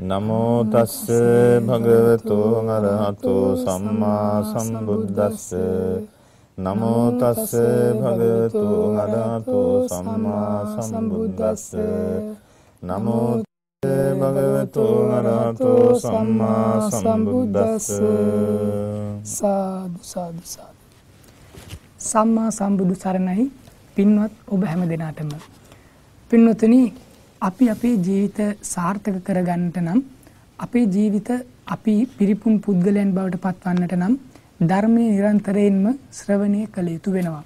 නමෝ තස්ස භගවතු අරහතු සම්මා සම්බුද්දස්ස නමෝ තස්ස භගවතු අරහතු සම්මා සම්බුද්දස්ස නමෝ භගවතු අරහතු සම්මා සම්බුද්දස්ස සාදු සාදු සාදු සම්මා සම්බුදු සරණයි පින්වත් ඔබ හැම දිනාටම පින්වත්නි අපි අපේ ජීවිත සාර්ථක කරගන්නට නම් අපේ ජීවිත අපි පිරිපුන් පුද්ගලයන් බවට පත්වන්නට නම් ධර්මයේ නිරන්තරයෙන්ම ශ්‍රවණය කළ යුතු වෙනවා.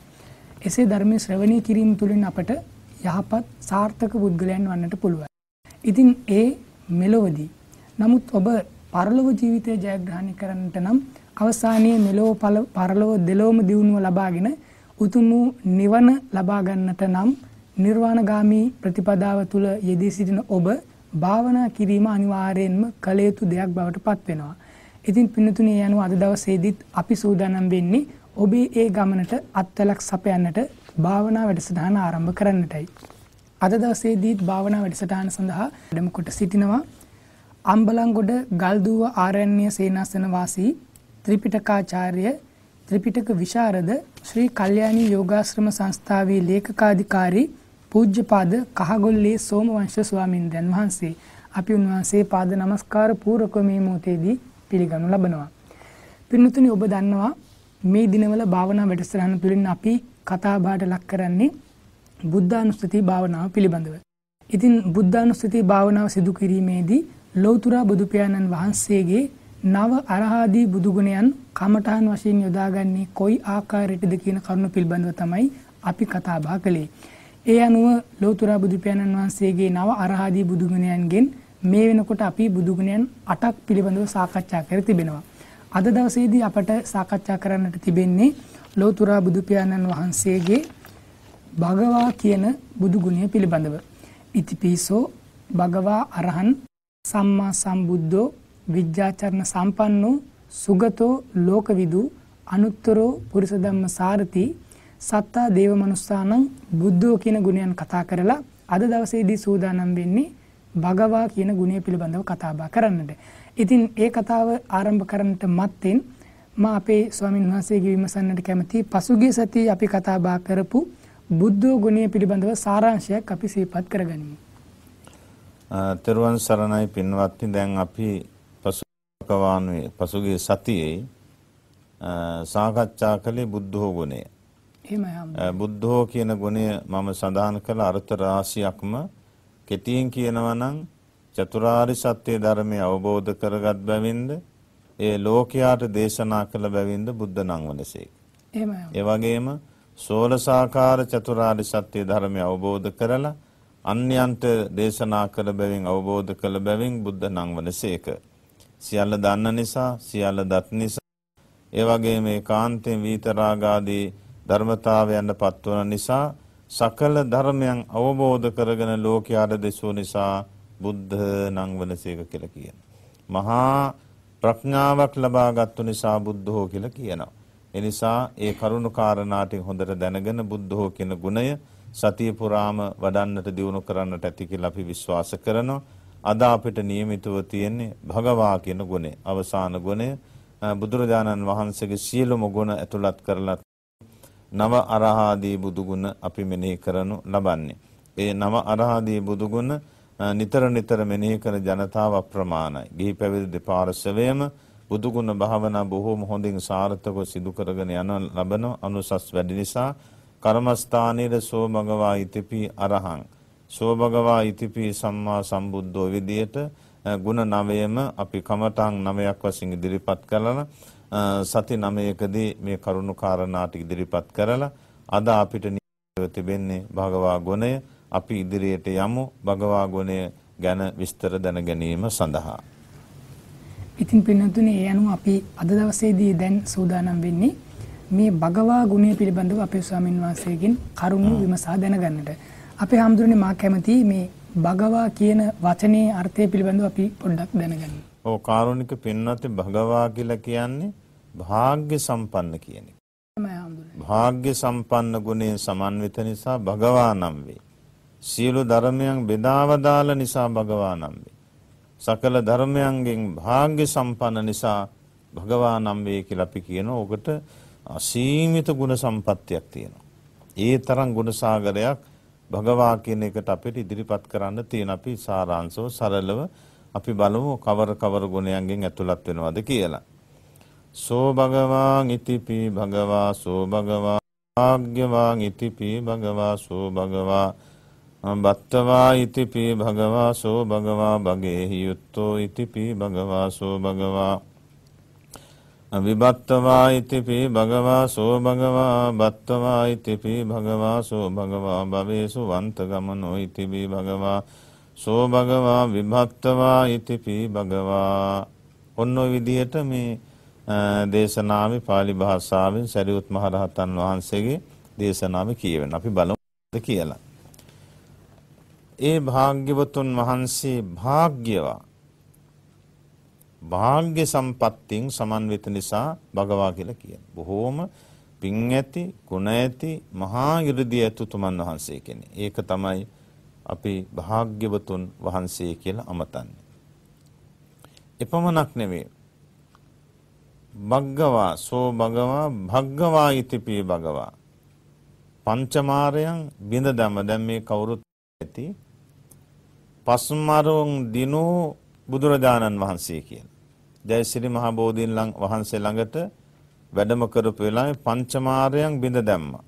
එසේ ධර්මයේ ශ්‍රවණය කිරීම තුළින් අපට යහපත් සාර්ථක පුද්ගලයන් වන්නට පුළුවන්. ඉතින් ඒ මෙලොවදී නමුත් ඔබ පරලොව ජීවිතය ජයග්‍රහණය කරන්නට නම් අවසානයේ මෙලොව පරලොව දෙලොවම දියුණුව ලබාගෙන උතුම් නිවන ලබා ගන්නට නම් නිර්වාණගාමී ප්‍රතිපදාව තුළ යෙදී සිටින ඔබ භාවනා කිරීම අනිවාර්යයෙන්ම කළ යුතු දෙයක් බවට පත් වෙනවා. ඉතින් පින්නතුනේ යනු අද දවසේදීත් අපි සූදානම් වෙන්නේ ඔබේ ඒ ගමනට අත්වලක් සපයන්නට භාවනා වැඩසටහන ආරම්භ කරන්නටයි. අද දවසේදීත් භාවනා වැඩසටහන සඳහා වැඩම කොට සිටිනවා අම්බලන්ගොඩ ගල්දුව ආරණ්‍ය සේනාසන වාසී ත්‍රිපිටකාචාර්ය ත්‍රිපිටක විශාරද ශ්‍රී කල්යාණී යෝගාශ්‍රම සංස්ථාවේ ලේකකාධිකාරී පූජ්‍යපාද කහගොල්ලේ සෝමවංශ ස්වාමින්දයන් වහන්සේ අපි උන්වහන්සේ පාද නමස්කාර පූර්වක මේ මොහොතේදී පිළිගනු ලබනවා. පින්නතුනි ඔබ දන්නවා මේ දිනවල භාවනා වැඩසටහන තුළින් අපි කතා බහට ලක් කරන්නේ බුද්ධානුස්සති භාවනාව පිළිබඳව. ඉතින් බුද්ධානුස්සති භාවනාව සිදු කිරීමේදී ලෞතර බුදු පියාණන් වහන්සේගේ නව අරහාදී බුදු ගුණයන් කමඨාන් වශයෙන් යොදාගන්නේ කොයි ආකාරයටද කියන කරුණ පිළිබඳව තමයි අපි කතා බහ කළේ. ඒ අනුව ලෝතුරා බුදුපියාණන් වහන්සේගේ නව අරහදී බුදුගුණයන්ගෙන් මේ වෙනකොට අපි බුදුගුණයන් 8ක් පිළිබඳව සාකච්ඡා කර තිබෙනවා. අද දවසේදී අපට සාකච්ඡා කරන්නට තිබෙන්නේ ලෝතුරා බුදුපියාණන් වහන්සේගේ භගවා කියන බුදුගුණය පිළිබඳව. ඉතිපිසෝ භගවා අරහන් සම්මා සම්බුද්ධෝ විද්‍යාචරණ සම්පන්නෝ සුගතෝ ලෝකවිදු අනුත්තරෝ පුරිස ධම්ම සාරති සත්තා දේව මනුස්සානම් බුද්ධෝ කියන ගුණයන් කතා කරලා අද දවසේදී සූදානම් වෙන්නේ භගවා කියන ගුණය පිළිබඳව කතාබහ කරන්නට. ඉතින් ඒ කතාව ආරම්භ කරන්නට මත්තෙන් මා අපේ ස්වාමින් වහන්සේගේ විමසන්නට කැමති පසුගිය සතියේ අපි කතාබහ කරපු බුද්ධෝ ගුණය පිළිබඳව සාරාංශයක් අපි සිහිපත් කරගනිමු. තෙරුවන් සරණයි පින්වත්නි දැන් අපි පසුකවානුවේ පසුගිය සතියේ සාකච්ඡා කළේ බුද්ධෝ ගුණය. බුද්ධෝ කියන ගුණය මම සඳහන් කළ අර්ථ රාශියක්ම කෙටියෙන් කියනවා නම් චතුරාරි සත්‍ය ධර්මය අවබෝධ කරගත් බැවින්ද ඒ ලෝකයාට දේශනා කළ බැවින්ද බුද්ධ නම් වනසේක. ඒ වගේම සෝලසාකාර චතුරාරි සත්‍ය ධර්මය අවබෝධ කරලා අන්‍යයන්ට දේශනා කළ බැවින් අවබෝධ කළ බැවින් බුද්ධ නම් වනසේක. සියල්ල දන්න නිසා සියල්ල දත් නිසා ඒ වගේම ඒකාන්තයෙන් විතරාගාදී ධර්මතාවයන්ට පත්වන නිසා සකල ධර්මයන් අවබෝධ කරගෙන ලෝකයාට දෙසූ නිසා බුද්ධ නම් වනසේක කියලා කියනවා. මහා ප්‍රඥාවක් ලබාගත්තු නිසා බුද්ධෝ කියලා කියනවා. එනිසා ඒ කරුණු කාරණාටින් හොඳට දැනගෙන බුද්ධෝ කියන ගුණය සතිය පුරාම වඩන්නට දියුණු කරන්නට ඇති කියලා අපි විශ්වාස කරනවා. අද අපිට નિયમિતව තියෙන්නේ භගවා කියන ගුණය. අවසාන ගුණය බුදුරජාණන් වහන්සේගේ සියලුම ගුණ ඇතුළත් කරලා නව අරහාදී බුදුගුණ අපි මෙනෙහි කරනු ලබන්නේ. ඒ නව අරහාදී බුදුගුණ නිතර නිතර මෙනෙහි කර ජනතාව අප්‍රමාණයි. ගිහි පැවිදි දෙපාර්ශවයම බුදුගුණ භාවනා බොහෝම හොඳින් සාර්ථකව සිදු කරගෙන යන ලබන අනුසස් වැඩි නිසා කර්මස්ථානයේ සෝ භගවා ඉතිපි අරහං සෝ භගවා ඉතිපි සම්මා සම්බුද්ධෝ විදියට ಗುಣ නවයම අපි කමඨං නවයක් වශයෙන් ඉදිරිපත් කළා සති 9කදී මේ කරුණු කාරණා ටික ඉදිරිපත් කරලා අද අපිට තිබෙන්නේ භගවා ගුණය අපි ඉදිරියට යමු භගවා ගුණය ගැන විස්තර දැන ගැනීම සඳහා. ඉතින් පින්නතුනේ ඒ අනුව අපි අද දවසේදී දැන් සූදානම් වෙන්නේ මේ භගවා ගුණය පිළිබඳව අපේ ස්වාමින් වහන්සේගෙන් කරුණු විමසා දැනගන්නට. අපේ හැමදෙරේ මා කැමති මේ භගවා කියන වචනේ අර්ථය පිළිබඳව අපි පොඩ්ඩක් දැනගන්න. ඔව් කාරුණික පින්නත් භගවා කියලා කියන්නේ භාග්‍ය සම්පන්න කියන එක. භාග්‍ය සම්පන්න ගුණයෙන් සමන්විත නිසා භගවා නම් වේ. සියලු ධර්මයන් බෙදාවදාල නිසා භගවා නම් වේ. සකල ධර්මයන්ගෙන් භාග්‍ය සම්පන්න නිසා භගවා නම් වේ කියලා අපි කියනවා. ඔකට අසීමිත ගුණ සම්පත්තියක් තියෙනවා. ඒ තරම් ගුණ සාගරයක් භගවා කියන එකට අපිට ඉදිරිපත් කරන්න තියෙන අපි සාරාංශව සරලව අපි බලමු කවර කවර ගුණයන්ගෙන් ඇතුළත් වෙනවද කියලා. සෝ භගවාං ඉතිපි භගවා සෝ භගවා ආග්‍යවාං ඉතිපි භගවා සෝ භගවා බත්තවා ඉතිපි භගවා සෝ භගවා බගේහි යුත්තෝ ඉතිපි භගවා සෝ භගවා අවිබත්තවා ඉතිපි භගවා සෝ භගවා බත්තවා ඉතිපි භගවා සෝ භගවා භවේසු වන්තගමනෝ ඉතිබි භගවා සෝ භගවා විභත්තවා ඉතිපි භගවා ඔන්න විදියට මේ දේශනාවේ pāli භාෂාවෙන් සරියුත් මහ රහතන් වහන්සේගේ දේශනාව කියවෙන. අපි බලමුද කියලා. ඒ භාග්‍යවතුන් වහන්සේ භාග්‍යවා භාග්‍ය සම්පත්තින් සමන්විත නිසා භගවා කියලා කියන. බොහෝම පිං ඇති, ගුණ ඇති, මහා 이르දී ඇතුතුමන් වහන්සේ කෙනෙක්. ඒක තමයි අපි භාග්‍යවතුන් වහන්සේ කියලා අමතන්නේ. එපමණක් නෙවෙයි භග්ගවා සෝ භගවා භග්ගවා ඉතිපී භගවා පංචමාරයන් බිඳ දම දැන් මේ කවුරුත් ඇති පස්මරොන් දිනෝ බුදුරජාණන් වහන්සේ කියන ජයසිරි මහ බෝධීන් වහන්සේ ළඟට වැඩම කරපු වෙලාවේ පංචමාරයන් බිඳ දැම්මා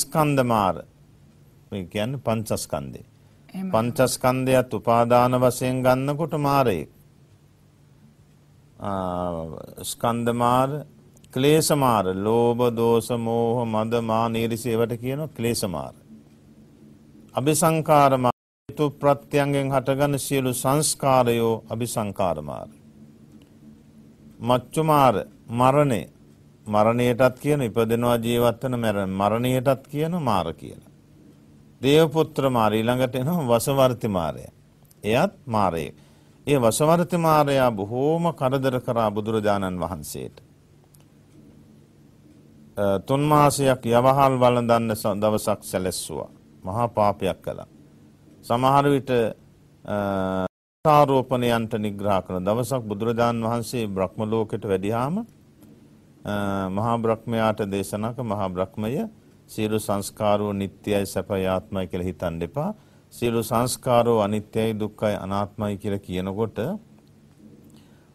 ස්කන්ධ මාර මේ කියන්නේ පංචස්කන්ධේ පංචස්කන්ධයත් උපාදාන වශයෙන් ගන්නකොට මාරයෙක් ස්කන්ධමාර ක්ලේශමාර ලෝභ දෝෂ මෝහ මද මා නීරිසේවට කියනවා ක්ලේශමාර. අபிසංකාර මාතු ප්‍රත්‍යයෙන් හටගන්න සියලු සංස්කාරයෝ අபிසංකාර මාර. මච්චුමාර මරණය මරණයටත් කියන ඉපදෙනවා ජීවත් වෙන මරණයටත් කියන මාර කියලා. දේවපුත්‍ර මාර ඊළඟට එනවා වසවර්ති මාරය. එයත් මාරයෙක්. ඒ වසවර්තිමාරයා බොහෝම කරදර කරා බුදුරජාණන් වහන්සේට. තුන්මාසයක් යවහල් වලඳන්න දවසක් සැලැස්සුවා. මහා පාපයක් කළා. සමහර විට ආරෝපණයන්ට නිග්‍රහ කරන දවසක් බුදුරජාණන් වහන්සේ බ්‍රහ්ම ලෝකෙට වැඩියාම මහා බ්‍රහ්මයාට දේශනා කළ මහා බ්‍රහ්මය සියලු සංස්කාරෝ නිට්ටයයි සැපයි ආත්මයි කියලා හිතන් දෙපා සියලු සංස්කාරෝ අනිත්‍යයි දුක්ඛයි අනාත්මයි කියලා කියනකොට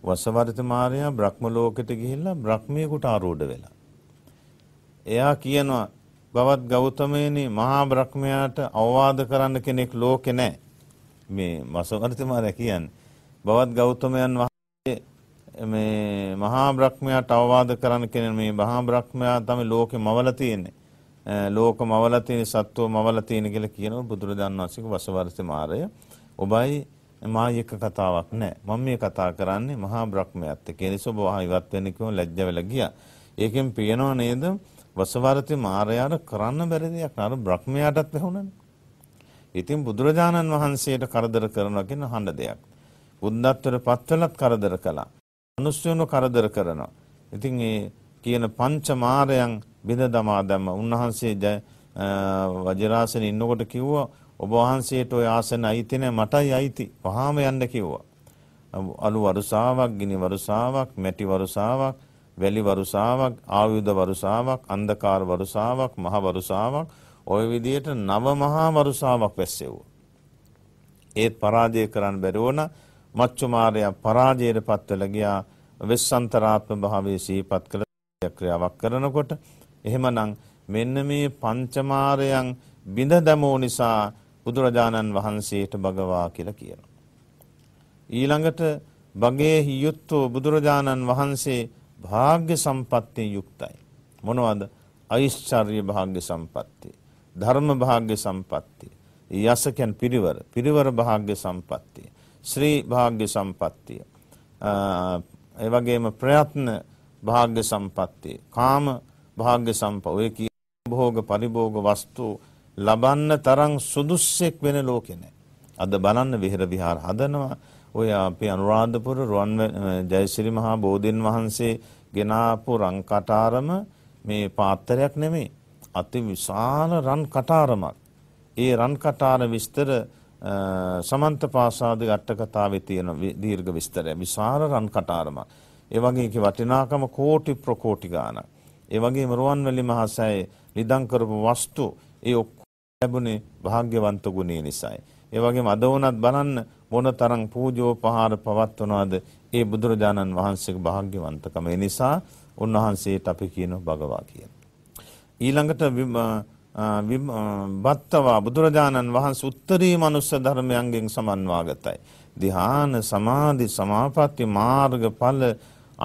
වසවර්ත මාරයා බ්‍රහ්ම ලෝකෙට ගිහිල්ලා බ්‍රහ්මියෙකුට ආරෝඪ වෙලා. එයා කියනවා බවත් ගෞතමයනි මහා බ්‍රහ්මයාට අවවාද කරන්න කෙනෙක් ලෝකේ නැහැ. මේ වසවර්ත මාරයා කියන්නේ බවත් ගෞතමයන් වහන්සේ මේ මහා බ්‍රහ්මයාට අවවාද කරන්න කෙනෙක් මේ මහා බ්‍රහ්මයා තමයි ලෝකේ මවලා තියෙන්නේ. ලෝක මවල තියෙන සත්වෝ මවල තියෙන කියලා කියනවා බුදුරජාන් වහන්සේගේ වසවර්ති මාරය. ඔබයි මා එක්ක කතාවක් නැහැ. මම මේ කතා කරන්නේ මහා බ්‍රහ්මයාත් එක්ක. ඒ නිසා ඔබ වහා ඉවත් වෙන්න කිව්වොත් ලැජ්ජ වෙලා ගියා. ඒකෙන් පේනව නේද? වසවර්ති මාරයාට කරන්න බැරි දෙයක් නර බ්‍රහ්මයාටත් වැහුණනේ. ඉතින් බුදුරජාණන් වහන්සේට කරදර කරනවා කියන හඬ දෙයක්. බුද්ධත්වයට පත්වලත් කරදර කළා. මිනිස්සුන්ව කරදර කරනවා. ඉතින් ඒ කියන පංච මාරයන් බිඳ දමා දැම්ම. උන්වහන්සේ වජිරාසන ඉන්නකොට කිව්වා ඔබ වහන්සේට ওই ආසන අයිති නෑ මටයි අයිති. වහාම යන්න කිව්වා. අලු වරුසාවක්, ගිනි වරුසාවක්, මැටි වරුසාවක්, වැලි වරුසාවක්, ආයුධ වරුසාවක්, අන්ධකාර වරුසාවක්, මහ වරුසාවක් ওই විදියට නව මහා වරුසාවක් වැස්සෙව්වා. ඒත් පරාජය කරන්න බැරි වුණා. මච්චු මාරයා පරාජයට පත්වලා ගියා. වෙස්සන්තරාත්ම භාවයේ සිහිපත් කළ ක්‍රියාවක් කරනකොට එහෙමනම් මෙන්න මේ පංචමාරයන් බිඳ දැමෝ නිසා බුදුරජාණන් වහන්සේට භගවා කියලා කියනවා. ඊළඟට බගේ හියුත්තෝ බුදුරජාණන් වහන්සේ භාග්‍ය සම්පත්තියෙන් යුක්තයි. මොනවද? අයිශ්චර්ය භාග්‍ය සම්පත්තිය, ධර්ම භාග්‍ය සම්පත්තිය, යසකයන් පිරිවර, පිරිවර භාග්‍ය සම්පත්තිය, ශ්‍රී භාග්‍ය සම්පත්තිය. ඒ වගේම ප්‍රයත්න භාග්‍ය සම්පත්තිය, කාම භාග්‍ය සම්පෝය කිය භෝග පරිභෝග වස්තු ලබන්න තරම් සුදුස්සෙක් වෙන ලෝකෙ නැහැ. අද බලන්න විහෙර විහාර හදනවා. ඔය අපේ අනුරාධපුර රුවන් ජයසිරි මහා බෝධීන් වහන්සේ ගෙනාපු රන් කටාරම මේ පාත්‍රයක් නෙමෙයි. අති විශාල රන් කටාරමක්. ඒ රන් කටාර විස්තර සමන්ත පාසාද අට්ටකතාවේ තියෙන දීර්ඝ විස්තරය. විශාල රන් කටාරමක්. ඒ වගේ වටිනාකම කෝටි ප්‍රකෝටි ගාණක්. ඒ වගේම රුවන්වැලි මහසෑය නිදන් කරපු වස්තු ඒ ලැබුණේ භාග්‍යවන්ත ගුණය නිසායි. ඒ වගේම අද වුණත් බලන්න මොනතරම් පූජෝපහාර පවත්වනවාද ඒ බුදුරජාණන් වහන්සේගේ භාග්‍යවන්තකම. ඒ නිසා උන්වහන්සේට අපි කියනවා භගවා කියලා. ඊළඟට බත්තවා බුදුරජාණන් වහන්සේ උත්තරී මනුස්ස ධර්මයන්ගෙන් සමන්වාගතයි. ධ්‍යාන සමාධි සමාපatti මාර්ගඵල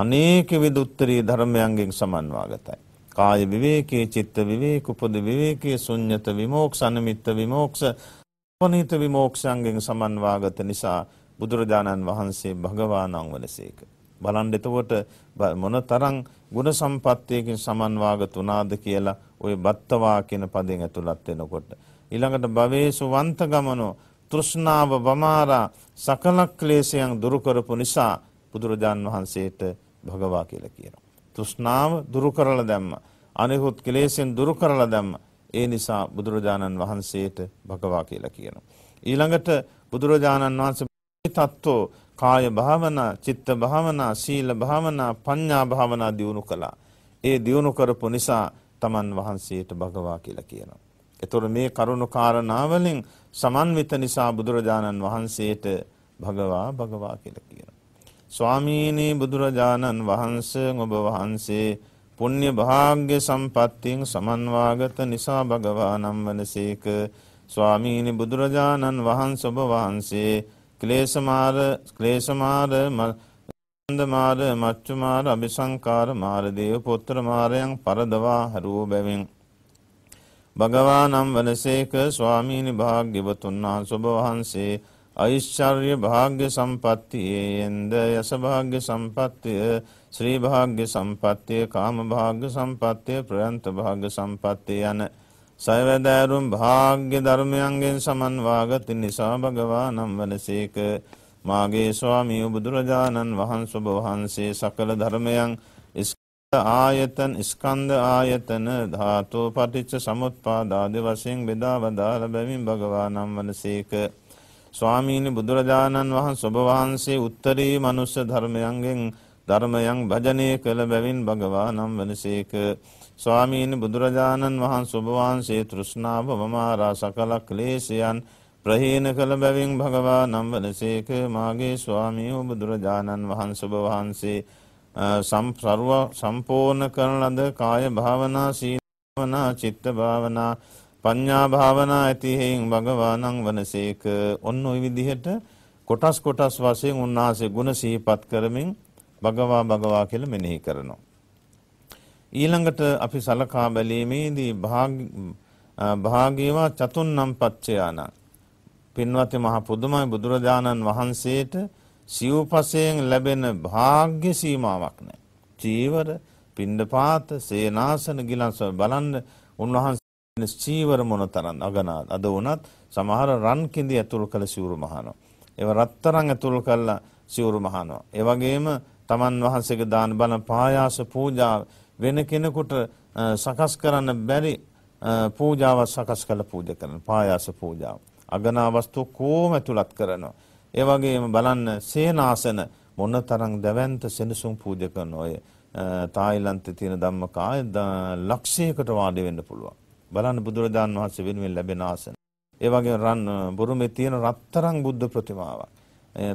අනේක විද උත්තරී ධර්මයන්ගෙන් සමන්වාගතයි. කාය විවේකයේ චිත්ත විවේක උපද විවේකයේ සුඤ්ඤත විමෝක්ෂ අනමිත්ත විමෝක්ෂ පනිත විමෝක්ෂයන්ගෙන් සමන්වාගත නිසා බුදුරජාණන් වහන්සේ භගවානං වනසේක. බලන් එතකොට මොන තරං ගුණ සම්පත්තියකින් සමන්වාගත වනාද කියලා ඔය බත්තවා කියන පදෙන් ඇතුළත් වෙනකොට. ඊළඟට භවේසු වන්ත ගමනෝ තෘෂ්ණාව බමාරා සකලක්ලේශයන් දුරුකරපු නිසා බුදුරජාන් වහන්සේට භගවා කියලා කියනවා. තෘෂ්ණාව දුරු කරලා දැම්ම. අනිහුත් කෙලෙසෙන් දුරු කරලා දැම්ම. ඒ නිසා බුදුරජාණන් වහන්සේට භගවා කියලා කියනවා. ඊළඟට බුදුරජාණන් වහන්සේ තත්ත්වෝ කාය භාවනා, චිත්ත භාවනා, සීල භාවනා, පඤ්ඤා භාවනා දියුණු කළා. ඒ දියුණු කරපු නිසා තමන් වහන්සේට භගවා කියලා කියනවා. එතොර මේ කරුණු කාරණාවලින් සමන්විත නිසා බුදුරජාණන් වහන්සේට භගවා භගවා කියලා කියනවා. ස්වාමීනී බුදුරජාණන් වහන්සේ ඔබ වහන්සේ පුණ්‍ය භාග්‍ය සම්පත්තියෙන් සමන්වාගත නිසා භගවා නම් වනසේක ස්වාමීනි බුදුරජාණන් වහන්ස ඔබ වහන්සේ ක්ලේශමාර ක්ලේශමාර මන්දමාර මච්චුමාර අභිසංකාර මාර දේව පුත්‍ර මාරයන් පරදවා හරුව බැවින් භගවා නම් වනසේක ස්වාමීනි භාග්‍යවතුන් වහන්ස ඔබ වහන්සේ අයිශ්චර්ය භාග්‍ය සම්පත්තියේයෙන්ද යසභාග්‍ය සම්පත්තිය ශ්‍රීභාග්‍ය සම්පත්තිය කාමභාග්‍ය සම්පත්තිය ප්‍රයන්ත භාග්‍ය සම්පත්තිය යන සයවැදෑරුම් භාග්‍ය ධර්මයන්ගෙන් සමන්වාගති නිසා භගවා නම් වනසේක මාගේ ස්වාමී බුදුරජාණන් වහන්ස ඔබ වහන්සේ සකළ ධර්මයන් ආයතන ස්කන්ධ ආයතන ධාතෝ පටිච්ච සමුත්පාදාද වශයෙන් බෙදා වදාළ බැවින් භගවා නම් වනසේක ස්වාමීනි බුදුරජාණන් වහන්සේ ඔබ වහන්සේ උත්තරී මනුස්ස ධර්මයන්ගෙන් ධර්මයන් භජනය කළ බැවින් භගවා නම් වනසේක ස්වාමීන් බුදුරජාණන් වහන් සුභවහන්සේ තෘෂ්ණාව මමාරා සකල ක්ලේශයන් ප්‍රහීන කළ බැවින් භගවා නම් වනසේක මාගේ ස්වාමීෝ බුදුරජාණන් වහන් සුභවහන්සේ සම්ප්‍රර්ව සම්පූර්ණ කරන ලද කාය භාවනා සීවනා චිත්ත භාවනා පඤ්ඤා භාවනා ඇති හේන් භගවානං වනසේක ඔන්න ওই විදිහට කොටස් කොටස් වශයෙන් උන්වහන්සේ ගුණ සිහිපත් කරමින් භගවා භගවා කියලා මෙනෙහි කරනවා. ඊළඟට අපි සලකා බැලීමේදී භාග්‍යවා චතුන්නම් පච්චයාන පින්වත්නි මහ පුදුමයි බුදුරජාණන් වහන්සේට සිව්පසයෙන් ලැබෙන භාග්‍ය සීමාවක් නැහැ. චීවර, පින්ඩපාත, සේනාසන, ගිලන්ස බලන්න උන්වහන්සේ චීවර මොන තරම් අගනාද අද වුණත් සමහර රන් කිඳි ඇතුල් කළ සිවුරු මහනවා. ඒව රත්තරන් ඇතුල් කළා සිවුරු මහනවා. ඒ වගේම තමන් වහන්සේගේ දාන බණ පායාස පූජා වෙන කෙනෙකුට සකස් කරන්න බැරි පූජාව සකස් කළ පූජා කරන පායාස පූජාව. අගනා වස්තු කොම ඇතුළත් කරනවා. ඒ වගේම බලන්න සේනාසන මොන තරම් දැවැන්ත සෙනසුන් පූජා කරන අය තායිලන්තේ තියෙන ධම්මකාය ලක්ෂයකට වාඩි වෙන්න පුළුවන්. බලන්න බුදුරජාන් වහන්සේ වෙනුවෙන් ලැබෙන ආසන. ඒ වගේ රන් බුරුමේ තියෙන රත්තරන් බුද්ධ ප්‍රතිමාවක්.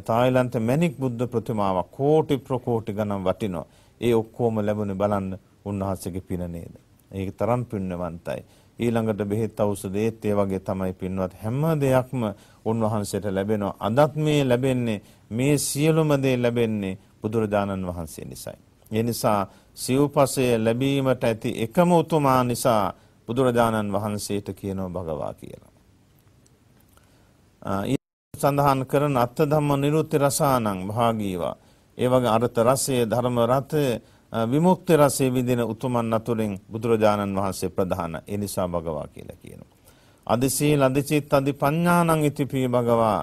තායිලන්ත මැණික් බුද්ධ ප්‍රතිමාවක් කෝටි ප්‍රකෝටි ගණන් වටිනවා. ඒ ඔක්කොම ලැබුණේ බලන්න උන්වහන්සේගේ පින නේද. ඒක තරම් පුණ්‍යවන්තයි. ඊළඟට බෙහෙත් ඖෂධයත් ඒ වගේ තමයි පින්වත් හැම දෙයක්ම උන්වහන්සේට ලැබෙනවා. අදත් මේ ලැබෙන්නේ මේ සියලුම දේ ලැබෙන්නේ බුදුරජාණන් වහන්සේ නිසායි. ඒ නිසා සිව්පසය ලැබීමට ඇති එකම උතුමා නිසා බුදුරජාණන් වහන්සේට කියනෝ භගවා කියලා. සඳහන් කරන අත්ත ධම්ම නිරුත්ති රසානං භාගීවා. ඒ වගේ අර්ථ රසය ධර්ම රතය විමුක්ති රසේ විඳින උතුමන් අතුරින් බුදුරජාණන් වහන්සේ ප්‍රධාන ඒ නිසා භගවා කියලා කියනවා. අදිසී ලදිචිත් අධි පඤ්ඥානං ඉතිපී භගවා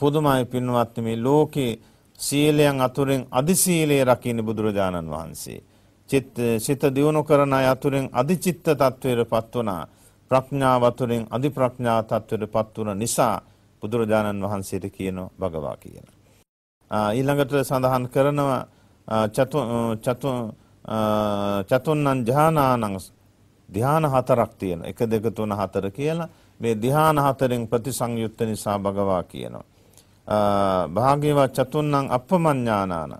පුදුමයි පින්වත්ම ලෝකේ සීලයන් අතුරෙන් අධිසීලයේ රකින්න බුදුරජාණන් වහන්සේ. සිත දියුණු කරන අය අතුරෙන් අධිචිත්ත තත්ත්වයට පත් වුණා. ප්‍රඥාව අතුරෙන් අධිප්‍රඥා තත්ත්වයට පත් වුණ නිසා බුදුරජාණන් වහන්සේට කියනවා භගවා කියලා. ඊළඟට සඳහන් කරනවා චතුන්නන් ජානානං ධ්‍යාන හතරක් තියෙන. 1 2 3 4 කියලා මේ ධ්‍යාන හතරෙන් ප්‍රතිසංයුක්ත නිසා භගවා කියනවා. භාග්‍යවත් චතුන්නං අපමඤ්ඤානාන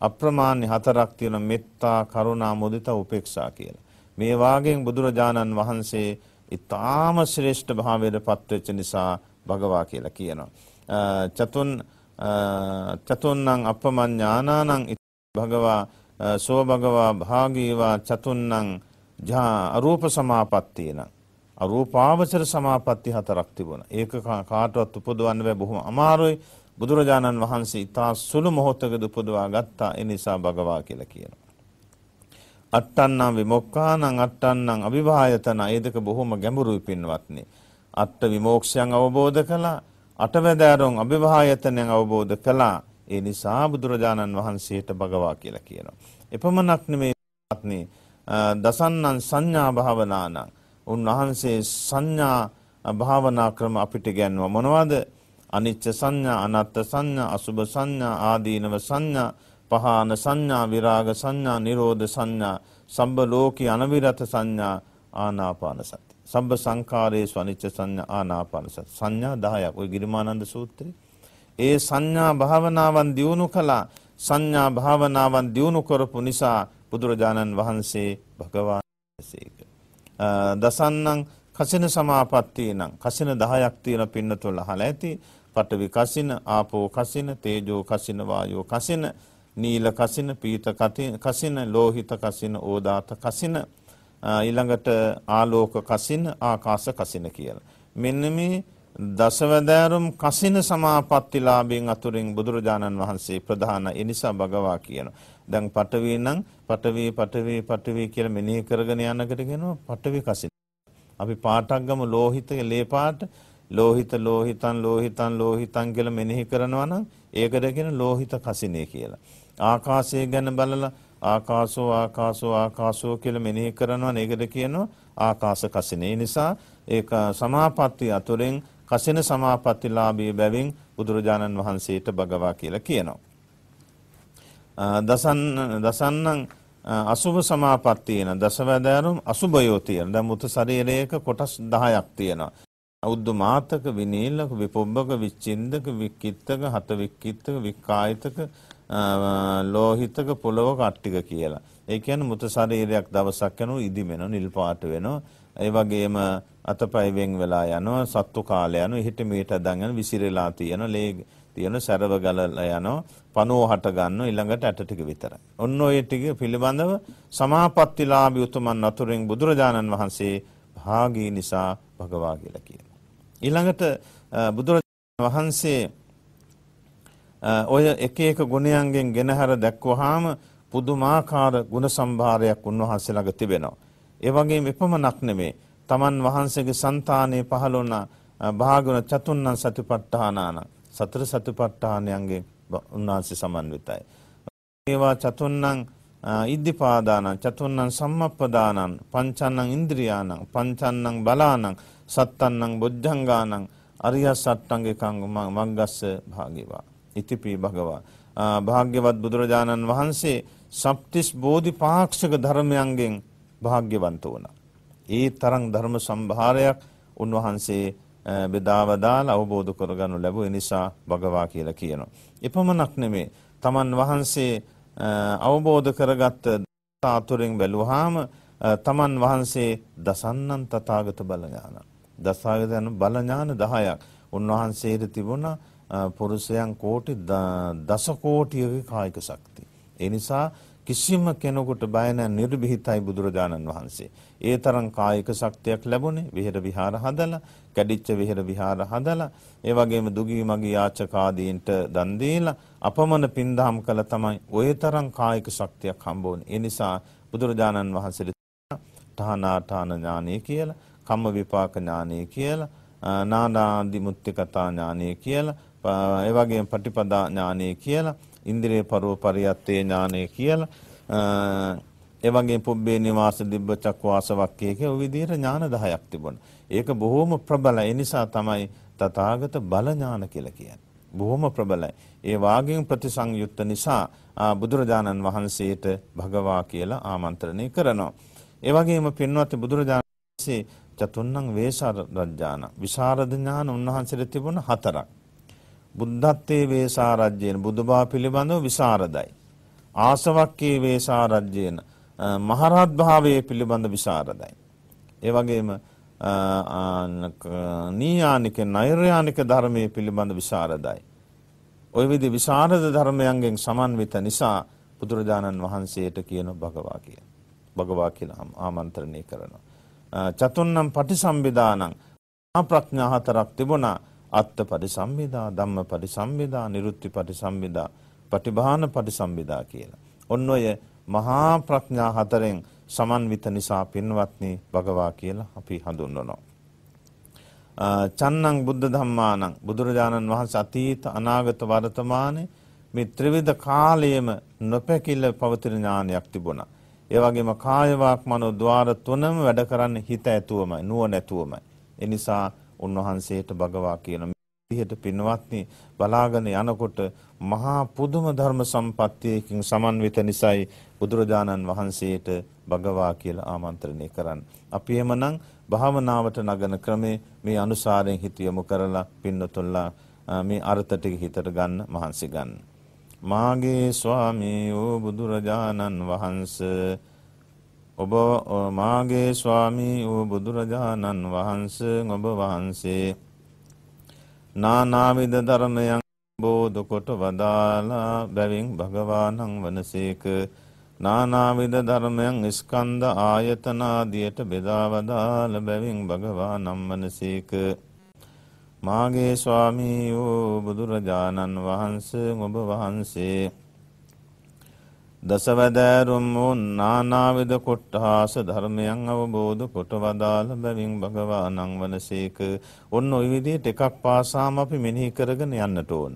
අප්‍රමාණ්‍ය හතරක් තියෙන මෙත්තා, කරුණා, මුදිතා, උපේක්ෂා කියලා. මේ වාගෙන් බුදුරජාණන් වහන්සේ ඊ타ම ශ්‍රේෂ්ඨ භාවයට පත්වෙච්ච නිසා භගවා කියලා කියනවා. චතුන් චතුන්නම් අපමඤ්ඤානානම් භගවා සෝ භගවා භාගීවා චතුන්නම් ජා අරූප සමාපත්තියන අරූපාවචර සමාපatti හතරක් තිබුණා. ඒක කාටවත් උපදවන්න බෑ බොහොම අමාරුයි. බුදුරජාණන් වහන්සේ ඉතා සුළු මොහොතකද උපදවා ගත්තා ඒ නිසා භගවා කියලා කියනවා. අට්ටන්නම් විමොක්කානං අට්ටන්නම් අභිභායතන ඒ දෙක බොහොම ගැඹුරුයි පින්වත්නි. අට්ට විමෝක්ෂයන් අවබෝධ කළා අටවැදෑරුන් අභිභායතනයන් අවබෝධ කළා ඒ නිසා බුදුරජාණන් වහන්සේට භගවා කියලා කියනවා. එපමණක් නෙමේ පත්නි දසන්නන් සංඥා භාවනානං උන්වහන්සේ සංඥා භාවනා ක්‍රම අපිට ගැන්ව මොනවද අනිච්ච සංඥා අනත්ත සංඥා අසුභ සංඥා ආදීනව සංඥා පහාන සංඥා විරාග සංඥා නිරෝධ සංඥා සම්බ ලෝකී අනවිරත සංඥා ආනාපාන සති. සම්බ සංකාරයේසු අනිච්ච සංඥා ආනාපාන සති. සංඥා 10ක් ওই ගිරිමානන්ද සූත්‍රයේ. ඒ සංඥා භාවනාවන් දියුණු කළා. සංඥා භාවනාවන් දියුණු කරපු නිසා බුදුරජාණන් වහන්සේ භගවාන් වහන්සේක. දසන්නං කසින සමාපත්තිය නම් කසින 10ක් තියෙන පින්නතොල අහලා ඇති. පටවි කසින, ආපෝ කසින, තේජෝ කසින, වායෝ කසින, නීල කසින, පීත කසින, ලෝහිත කසින, ඕදාත කසින, ඊළඟට ආලෝක කසින, ආකාශ කසින කියලා. මෙන්න මේ දසවදෑරුම් කසින සමාපත්තිලාභයෙන් අතුරින් බුදුරජාණන් වහන්සේ ප්‍රධාන එනිසා භගවා කියන. දැන් පටවී නම් පටවී පටවී පටවී කියලා මෙනෙහි කරගෙන යනකට කියනවා පටවී කසින. අපි පාටක් ගම ලෝහිතේ ලේ පාට ලෝහිත ලෝහිතං ලෝහිතං ලෝහිතං කියලා මෙනෙහි කරනවා නම් ඒකට කියන ලෝහිත කසිනේ කියලා. ආකාශය ගැන බලලා ආකාශෝ ආකාශෝ ආකාශෝ කියලා මෙනෙහි කරනවා නම් ඒකට කියනවා ආකාශ කසිනේ. නිසා ඒක සමාපatti අතුරෙන් කසින සමාපatti ලාභී බැවින් බුදුරජාණන් වහන්සේට බගවා කියලා කියනවා. දසන් දසන්නං අසුභ සමාපත්තියන දසවැදෑරුම් අසුභයෝ තියෙන. දැන් මුත ශරීරයක කොටස් 10ක් තියෙනවා. උද්දුමාතක විනීලක විපොබ්බක විච්චින්දක වික්කිත්තක හත වික්කිත්තක වික්කායිතක ලෝහිතක පොළොව කට්ටික කියලා. ඒ කියන්නේ මුත ශරීරයක් දවසක් යනවා ඉදිමෙන නිල් පාට වෙනවා. ඒ වගේම අතපය වෙන් වෙලා යනවා සත්තු කාලය යනවා හිට මීට දඟන විසිරලා තියෙන ලේ තියෙන සරව ගලලා යනවා පනෝ හට ගන්න ඊළඟට ඇට ටික විතරයි. ඔන්න ඔය ටික පිළිබඳව සමාපත්තිලාභී උතුමන් අතුරෙන් බුදුරජාණන් වහන්සේ භාගී නිසා භගවා කියලා කියනවා. ඊළඟට බුදුරජාණන් වහන්සේ ඔය එක එක ගුණයන්ගෙන් ගෙනහැර දැක්වහාම පුදුමාකාර ගුණ සම්භාරයක් උන්වහන්සේ ළඟ තිබෙනවා. ඒ වගේම එපමණක් නෙමේ. Taman වහන්සේගේ సంతානේ පහළ වුණ භාගුණ චතුන්නන් සතිපට්ඨානාන සතර සතිපට්ඨානයන්ගේ උන්වහන්සේ සමන්විතයි. ඒවා චතුන්නන් ඉද්ධිපාදානං චතුන්නං සම්මප්පදානං පංචන්නං ඉන්ද්‍රියානං පංචන්නං බලානං සත්තන්නං බොද්ධංගානං අරිය සට්ටංගිකං මග්ගස්ස භාගිවා. ඉතිපී භගවා. භාග්‍යවත් බුදුරජාණන් වහන්සේ සප්තිස් බෝධි පාක්ෂක ධර්මයන්ගෙන් භාග්‍යවන්ත වන. ඒ තරං ධර්ම සම්භාරයක් උන්වහන්සේ බෙදාවදාල අවබෝධ කරගනු ලැබු එනිසා භගවා කියලා කියනවා. එපමණක් නෙමේ තමන් වහන්සේ අවබෝධ කරගත්ත තාතුරෙන් බැලුහාම තමන් වහන්සේ දසන්නන් තතාගත බලඥානන්. දසාවධන බල ඥාන 10ක් උන්වහන්සේට තිබුණා පුරුෂයන් කෝටි දසකෝටියක කායික ශක්තිය. ඒ නිසා කිසිම කෙනෙකුට බය නැ නිර්භීතයි බුදුරජාණන් වහන්සේ. ඒ තරම් කායික ශක්තියක් ලැබුණේ විහෙර විහාර හදලා, කැඩිච්ච විහෙර විහාර හදලා, ඒ වගේම දුගී මගී ආචකාදීන්ට දන් දීලා අපමණ පින්දහම් කළ තමයි ওই තරම් කායික ශක්තියක් හම්බ වුනේ. ඒ නිසා බුදුරජාණන් වහන්සේට තහනාඨාන ඥානය කියලා කම්ම විපාක ඥානය කියලා නානාදි මුත්‍තිකතා ඥානය කියලා ඒ වගේම පටිපදා ඥානය කියලා ඉන්ද්‍රිය පරෝ පරියත්තේ ඥානය කියලා ඒ වගේම පුබ්බේ නිවාස දිබ්බ චක්වාස වක්කයේ කියන විදිහට ඥාන 10ක් තිබුණා. ඒක බොහොම ප්‍රබලයි. ඒ නිසා තමයි තථාගත බල ඥාන කියලා කියන්නේ. බොහොම ප්‍රබලයි. ඒ වාග්යෙන් ප්‍රතිසංයුක්ත නිසා බුදුරජාණන් වහන්සේට භගවා කියලා ආමන්ත්‍රණය කරනවා. ඒ වගේම පින්වත් බුදුරජාණන් වහන්සේ චතුන්නම් වේසාර රජ්ජාන විසරද ඥාන උන්වහන්සේට තිබුණ හතරක්. බුද්ධත්වයේ වේසාරජ්‍යයන බුදුබා පිළිබඳව විසරදයි. ආසවක්කයේ වේසාරජ්‍යයන මහරහත් භාවයේ පිළිබඳ විසරදයි. ඒ වගේම නීයානික නෛර්යානික ධර්මයේ පිළිබඳ විසරදයි. ඔය විදි විසරද ධර්මයන්ගෙන් සමන්විත නිසා බුදුරජාණන් වහන්සේට කියන භගවා කිය. භගවා කියලා ආමන්ත්‍රණය කරනවා. චතුන්නම් පටිසම්බිධානං ප්‍රඥා හතරක් තිබුණා අත්ත පරිසම්බිදා ධම්ම පරිසම්බිදා නිරුත්ති පරිසම්බිදා පටිභාන පටිසම්බිදා කියලා. ඔන්න ඔය මහා ප්‍රඥා හතරෙන් සමන්විත නිසා පින්වත්නි භගවා කියලා අපි හඳුන්වනවා. චන්නං බුද්ධ ධම්මානං බුදුරජාණන් වහන්සේ අතීත අනාගත වර්තමානයේ මේ ත්‍රිවිධ කාලයේම නොපැකිල පවතින ඥානයක් තිබුණා. ඒ වගේම කාය වාක් මනෝ ద్వාර තුනම වැඩ කරන්නේ හිත ඇතුවමයි නුවණ ඇතුවමයි. ඒ නිසා උන්වහන්සේට භගවා කියන විදිහට පින්වත්නි බලාගෙන යනකොට මහා පුදුම ධර්ම සම්පත්තියකින් සමන්විත නිසායි බුදුරජාණන් වහන්සේට භගවා කියලා ආමන්ත්‍රණය කරන්න. අපි එමනම් භාවනාවට නගන ක්‍රමේ මේ අනුසාරයෙන් හිත යොමු කරලා පින්නතුල්ලා මේ අර්ථ ටික හිතට ගන්න මහන්සි ගන්න. මාගේ ස්වාමී වූ බුදුරජාණන් වහන්ස ඔබ මාගේ ස්වාමී වූ බුදුරජාණන් වහන්ස ඔබ වහන්සේ නානාවිද ධර්මයන් බෝධ කොට වදාලා බැවින් භගවානං වනසේක නානාවිද ධර්මයන් ස්කන්ධ ආයතනාදියට බෙදා වදාළ බැවින් භගවා නම් වනසේක මාගේ ස්වාමී වූ බුදුරජාණන් වහන්ස ඔබ වහන්සේ දසවදෑරුම් වූ නානාවිද කොට්ටහාස ධර්මයන් අවබෝධ කොට වදාළ බැවින් භගවානං වනසේක ඔන්න ඔය විදිහට එකක් පාසාම අපි මෙනෙහි කරගෙන යන්නට ඕන.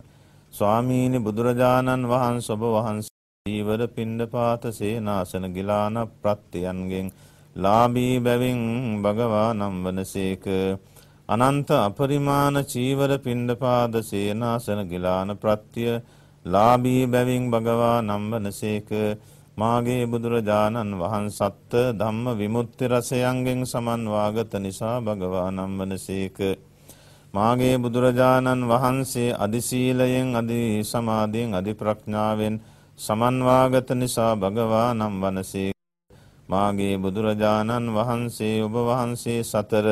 ස්වාමීනි බුදුරජාණන් වහන්ස ඔබ වහන්සේ ජීවර පිණ්ඩපාත සේනාසන ගිලාන ප්‍රත්‍යයන්ගෙන් ලාභී බැවින් භගවානම් වනසේක. අනන්ත අපරිමාණ චීවර පිණ්ඩපාද සේනාසන ගිලාන ප්‍රත්‍ය ලාභී බැවින් භගවා නම්වනසේක මාගේ බුදුරජාණන් වහන්සත්ත ධම්ම විමුක්ති රසයන්ගෙන් සමන්වාගත නිසා භගවා නම්වනසේක මාගේ බුදුරජාණන් වහන්සේ අදිශීලයෙන් අදි සමාධයෙන් අධි ප්‍රඥාවෙන් සමන්වාගත නිසා භගවා නම් වනසේ මාගේ බුදුරජාණන් වහන්සේ ඔබ වහන්සේ සතර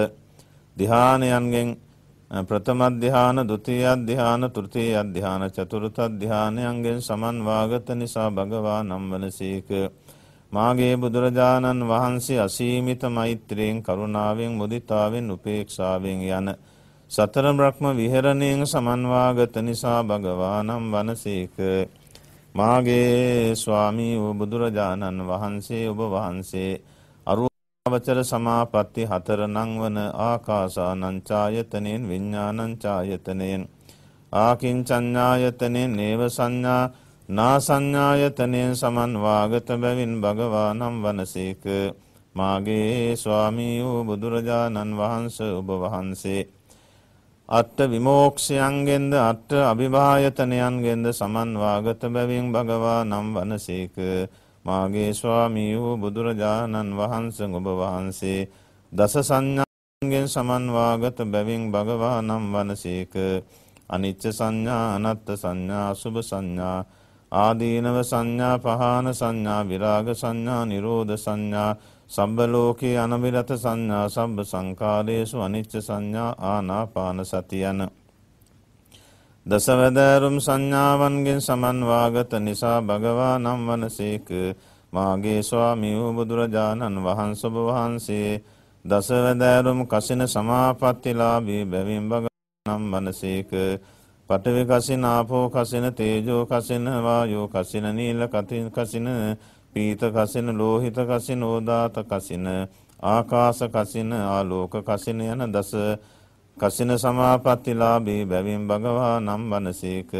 ධ්‍යානයන්ගෙන් ප්‍රථම ධ්‍යාන ဒုတိ ය ධ්‍යාන තෘතිය ධ්‍යාන චතුර්ථ ධ්‍යානයන්ගෙන් සමන්වාගත නිසා භගවා නම් වනසේක මාගේ බුදුරජාණන් වහන්සේ අසීමිත මෛත්‍රියෙන් කරුණාවෙන් මුදිතාවෙන් උපේක්ෂාවෙන් යන සතර බ්‍රහ්ම විහෙරණයෙන් සමන්වාගත නිසා භගවා නම් වනසේක මාගේ ස්වාමී වූ බුදුරජාණන් වහන්සේ ඔබ වහන්සේ යෝගාවචර සමාපatti හතර නම් වන ආකාසානංචායතනෙන් විඥානංචායතනෙන් ආකින්චඤ්ඤායතනෙන් නේව සංඥා නාසඤ්ඤායතනෙන් සමන්වාගත බැවින් භගවා නම් වනසේක මාගේ ස්වාමී වූ බුදුරජාණන් වහන්ස ඔබ වහන්සේ අත්ත විමෝක්ෂයන්ගෙන්ද අට අභිභායතනයන්ගෙන්ද සමන්වාගත බැවින් භගවා නම් වනසේක මාගේ ස්වාමී වූ බුදුරජාණන් වහන්ස ඔබ වහන්සේ දස සංඥාන්ගෙන් සමන්වාගත බැවින් භගවා නම් වනසේක අනිච්ච සංඥා අනත්ත සංඥා සුභ සංඥා ආදීනව සංඥා පහන සංඥා විරාග සංඥා නිරෝධ සංඥා සම්බලෝකයේ අනවිරත සංඥා සම්බ සංකාරයේසු අනිච්ච සංඥා ආනාපාන සතියන දසවැදෑරුම් සංඥාවන්ගෙන් සමන්වාගත නිසා භගවා නම් වනසේක මාගේ ස්වාමි වූ බුදුරජාණන් වහන්සොබ වහන්සේ දසවැදෑරුම් කසින සමාපත්තිලාබී බැවින් භගනම් වනසේක පටවි කසින ආපෝ කසින තේජෝ කසින වායෝ කසින නීල කතින් කසින පීත කසින ලෝහිත කසින ඕදාත කසින ආකාස කසින ආලෝක කසින යන දස කසින සමාපත්තිලාබී බැවින් භගවා නම් වනසේක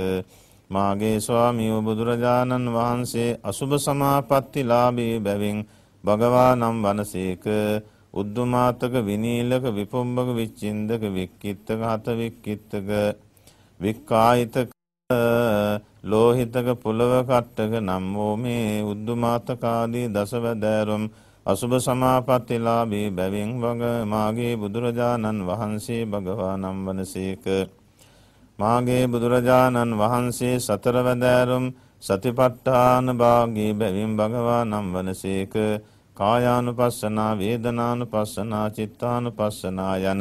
මාගේ ස්වාමිය බුදුරජාණන් වහන්සේ අසුභ සමාපත්තිලාබී බැවින් භගවා නම් වනසේක උද්දුමාතක විනීලක විපොම්බක විච්චින්දක වික්කිත්තක හත වික්කිත්තක වික්කායිතක ලෝහිතක පුලව කට්ටක නම් වූ මේ උද්දුමාතකාදී දසවැදෑරුම් අසුභ සමාපත්තිලාබී බැවින් වග මාගේ බුදුරජාණන් වහන්සේ භගවා නම් වන සේක. මාගේ බුදුරජාණන් වහන්සේ සතරවදෑරුම් සතිපට්ඨාන භාගේ බැවින් භගවා නම් වන සේක කායානු පස්සනා වේදනානු පස්සනා චිත්තානු පස්සනා යන.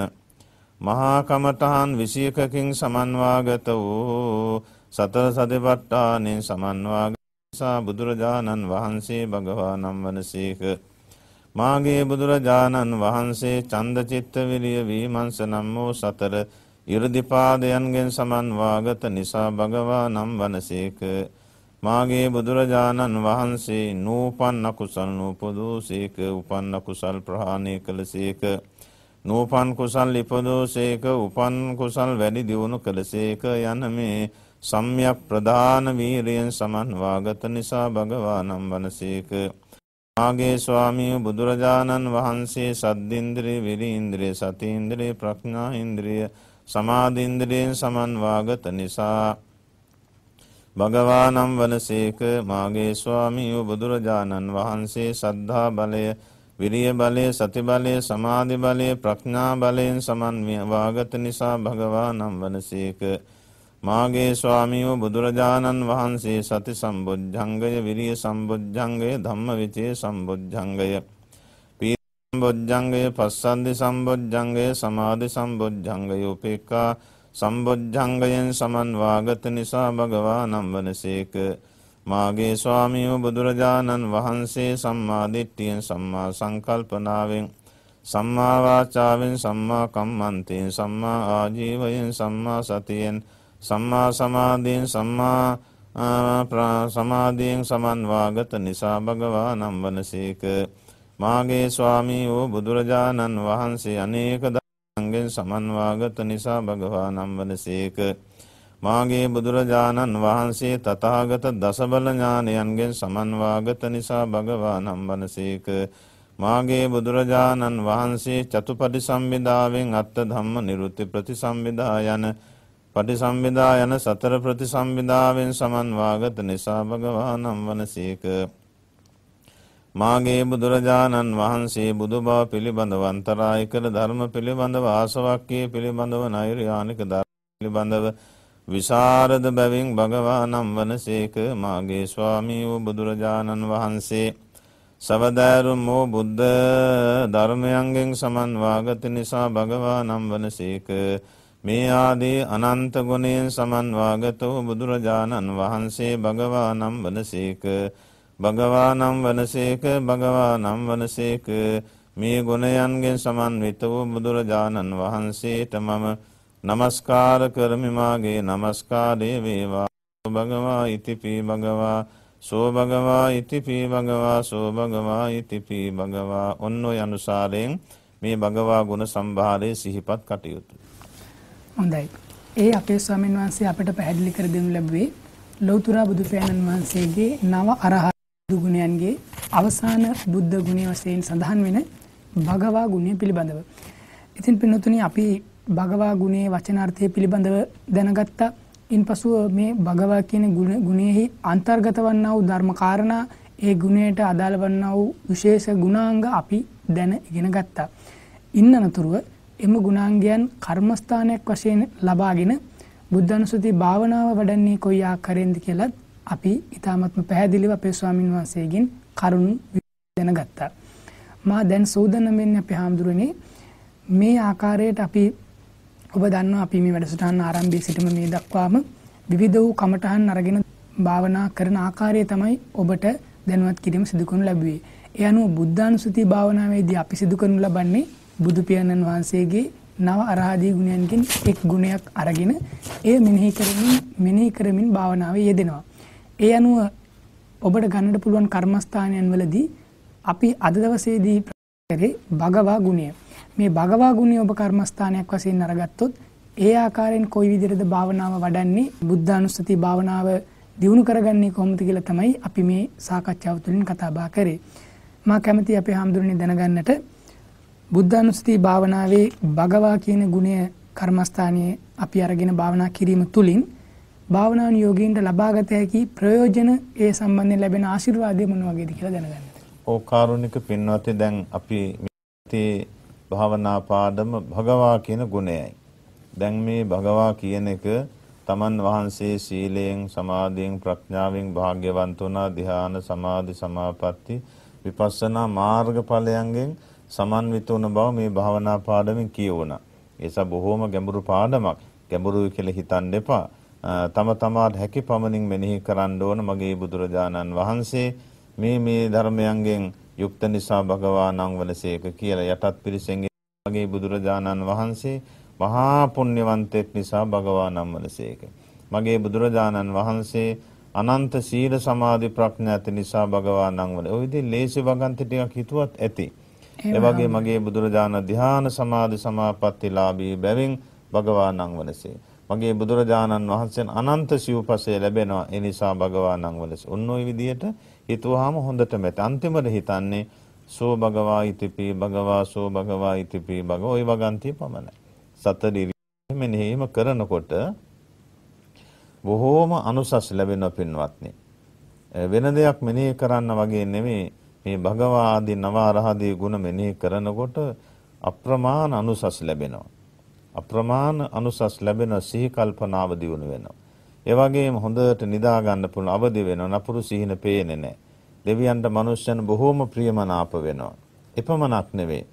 මහාකමටහන් විසියකකින් සමන්වාගත වූ සතර සතිපට්ඨානෙන් සමන්වාගසා බුදුරජාණන් වහන්සේ භගවා නම් වන සේක. මාගේ බුදුරජාණන් වහන්සේ චන්දචිත්ත විරිය වීමංස නම් වූ සතර යුරදිපාදයන්ගෙන් සමන්වාගත නිසා භගවා නම් වනසේක මාගේ බුදුරජාණන් වහන්සේ නූපන් අකුසල් නූපදූ සේක උපන් අකුසල් ප්‍රහාණය කළ සේක නූපන් කුසල් ඉපදූ සේක උපන් කුසල් වැඩි දියුණු කළ සේක යන මේ සම්යක් ප්‍රධාන වීරයෙන් සමන්වාගත නිසා භගවා නම් වනසේක ආගේ ස්වාමිය බුදුරජාණන් වහන්සේ සද්ධින්ද්‍රී විරීන්ද්‍රී සතීන්ද්‍රී ප්‍රඥා ඉන්ද්‍රිය සමාධින්ද්‍රයෙන් සමන්වාගත නිසා භගවානම් වනසේක මාගේ ස්වාමියූ බුදුරජාණන් වහන්සේ සද්ධා බලය විරිය බලය සතිබලය සමාධි බලය ප්‍රඥා බලයෙන් සමන්වාගත නිසා භගවානම් වනසේක මාගේ ස්වාමියෝ බුදුරජාණන් වහන්සේ සති සම්බුද්ධංගය විරිය සම්බුද්ධංගය ධම්ම විචේ සම්බුද්ධංගය සම්බොජ්ජංගය පස්සන්දි සම්බොජ්ජංගය සමාධි සම්බොජ්ජංගය උපේක්කා සම්බොජ්ජංගයෙන් සමන්වාගත නිසා භගවා නම්වනසේක මාගේ ස්වාමියෝ බුදුරජාණන් වහන්සේ සම්මාධිට්ටියෙන් සම්මා සංකල්පනාවෙන් සම්මාවාචාවෙන් සම්මා කම්මන්තයෙන් සම්මා ආජීවයෙන් සම්මා සතියෙන් සම්මා සමාධීන් සම්මා සමාධීෙන් සමන්වාගත නිසා භගවා නම් වනසේක මාගේ ස්වාමී වූ බුදුරජාණන් වහන්සේ අනේක දන්ගෙන් සමන්වාගත නිසා භගවා නම් වනසේක මාගේ බුදුරජාණන් වහන්සේ තතාගත දසබලඥානයන්ගෙන් සමන්වාගත නිසා භගවා නම් වනසේක මාගේ බුදුරජාණන් වහන්සේ චතුපටි සම්බිධාවෙන් අත්ත ධම්ම නිරුත්ති ප්‍රතිසම්බිධා යන පටිසම්බිදා යන සතර ප්‍රතිසම්බිදාවෙන් සමන්වාගත නිසා භගවා නම් වනසේක. මාගේ බුදුරජාණන් වහන්සේ බුදු බව පිළිබඳව අන්තරාය කළ ධර්ම පිළිබඳව ආසවක්කයේ පිළිබඳව නෛර්යානික ධර්ම පිළිබඳව විශාරද බැවින් භගවා නම් වනසේක මාගේ ස්වාමී වූ බුදුරජාණන් වහන්සේ සවදෑරුම් වූ බුද්ධ ධර්මයන්ගෙන් සමන්වාගත නිසා භගවා නම් වනසේක. මේ ආදී අනන්ත ගුණයෙන් සමන්වාගත වූ බුදුරජාණන් වහන්සේ භගවා නම් වනසේක භගවා නම් වනසේක භගවා නම් වනසේක මේ ගුණයන්ගෙන් සමන්විත වූ බුදුරජාණන් වහන්සේට මම নমස්කාර කරමි මාගේ নমස්කාරයේ වේවා භගවා ඉතිපි භගවා සෝ භගවා ඉතිපි භගවා සෝ භගවා ඉතිපි භගවා ඔන්න ඔය අනුසාරයෙන් මේ භගවා ගුණ සම්භාරයේ සිහිපත් කටයුතු හොඳයි. ඒ අපේ ස්වාමීන් වහන්සේ අපට පැහැදිලි කර දෙනු ලැබුවේ ලෞතර බුදු පියාණන් වහන්සේගේ නව අරහත් දුගුණයන්ගේ අවසාන බුද්ධ ගුණය වශයෙන් සඳහන් වෙන භගවා ගුණය පිළිබඳව. ඉතින් පින්නතුනි අපි භගවා ගුණයේ වචනාර්ථය පිළිබඳව දැනගත්තා. ඉන්පසුව මේ භගවා කියන ගුණයෙහි අන්තර්ගත වන්නා වූ ධර්ම කාරණා ඒ ගුණයට අදාළ වන්නා වූ විශේෂ ගුණාංග අපි දැන ඉගෙන ගත්තා. ඉන්නනතුරුව එම ගුණාංගයන් කර්මස්ථානයක් වශයෙන් ලබාගෙන බුද්ධානුස්සතිය භාවනාව වඩන්නේ කොයි ආකාරයෙන්ද කියලත් අපි ඊ타මත්ම පැහැදිලිව අපේ ස්වාමින් වහන්සේගෙන් කරුණු දැනගත්තා. මා දැන් සූදානම් වෙන්නේ අපි හාමුදුරනේ මේ ආකාරයට අපි ඔබ දන්නවා අපි මේ වැඩසටහන ආරම්භයේ සිටම මේ දක්වාම විවිධ වූ කමඨහන් අරගෙන භාවනා කරන ආකාරය තමයි ඔබට දැනුවත් කිරීම සිදු කරනු ලැබුවේ. ඒ අනුව බුද්ධානුස්සතිය භාවනාවේදී අපි සිදු කරනු ලබන්නේ බුදු පියාණන් වහන්සේගේ නව අරහදී ගුණයන්ගෙන් එක් ගුණයක් අරගෙන එය මෙනෙහි කරමින් මෙනෙහි කරමින් භාවනාවේ යෙදෙනවා. ඒ අනුව ඔබට ගන්නට පුළුවන් කර්මස්ථානයන් වලදී අපි අද දවසේදී කරේ භගවා ගුණය. මේ භගවා ගුණය ඔබ කර්මස්ථානයක් වශයෙන් අරගත්තොත් ඒ ආකාරයෙන් කොයි විදිහටද භාවනාව වඩන්නේ බුද්ධානුස්සති භාවනාව දියුණු කරගන්නේ කොහොමද කියලා තමයි අපි මේ සාකච්ඡාව තුළින් කතා බහ කරේ. මා කැමතියි අපේ හැමදෙරණි දැනගන්නට බුද්ධානුස්සති භාවනාවේ භගවා කියන ගුණය කර්මස්ථානයේ අපි අරගෙන භාවනා කිරීම තුලින් භාවනා නියෝගීන්ට ලබාගත හැකි ප්‍රයෝජන ඒ සම්බන්ධයෙන් ලැබෙන ආශිර්වාදය මොන වගේද කියලා දැනගන්න. ඕ කාරුණික පින්වත්නි දැන් අපි මේ භාවනා පාඩම භගවා කියන ගුණයයි. දැන් මේ භගවා කියන එක තමන් වහන්සේ සීලයෙන් සමාධියෙන් ප්‍රඥාවෙන් භාග්‍යවන්ත වුණා ධ්‍යාන සමාධි සමාපatti විපස්සනා මාර්ගඵලයන්ගෙන් සමන්විත වන බව මේ භාවනා පාඩමෙන් කියවුණා. ඒසා බොහෝම ගැඹුරු පාඩමක්. ගැඹුරුයි කියලා හිතන්න එපා. තම තමාට හැකි පමණින් මෙනෙහි කරන්න ඕන මගේ බුදුරජාණන් වහන්සේ මේ මේ ධර්මයන්ගෙන් යුක්ත නිසා භගවානං වලසේක කියලා යටත් පිරිසෙන් මගේ බුදුරජාණන් වහන්සේ මහා පුණ්‍යවන්තෙක් නිසා භගවානං වලසේක. මගේ බුදුරජාණන් වහන්සේ අනන්ත සීල සමාධි ප්‍රඥා ඇති නිසා භගවානං වල. ওই විදිහේ ලේසි වගන්ති ටිකක් හිතුවත් ඇති. එවගේ මගේ බුදුරජාණන් ධ්‍යාන සමාධි සමාපත්තිලාභී බැවින් භගවානං වනසේ. මගේ බුදුරජාණන් වහන්සෙන් අනන්ත සිව්පසේ ලැබෙනවා. ඒ නිසා භගවානං වනස. උන්නෝයි විදියට හිතුවාම හොඳට මෙත. අන්තිමට හිතන්නේ සෝ භගවා ඉතිපි භගවා සෝ භගවා ඉතිපි භග ওই වගන්තිය පමණයි. සතරිරි මෙනෙහිම කරනකොට බොහෝම අනුසස් ලැබෙනවා පින්වත්නි. වෙන දෙයක් මෙනෙහි කරන්න වගේ නෙමෙයි මේ භගවා ආදී නව අරහදී ගුණ මෙනෙහි කරනකොට අප්‍රමාණ අනුසස් ලැබෙනවා. අප්‍රමාණ අනුසස් ලැබෙන සිහි කල්පනාව දියුණු වෙනවා. ඒ වගේම හොඳට නිදා ගන්න පුළුවන් අවදි වෙනවා. නපුරු සිහින පේන්නේ නැහැ. දෙවියන්ට මනුෂ්‍යයන් බොහෝම ප්‍රියමනාප වෙනවා. එපමණක් නෙවෙයි.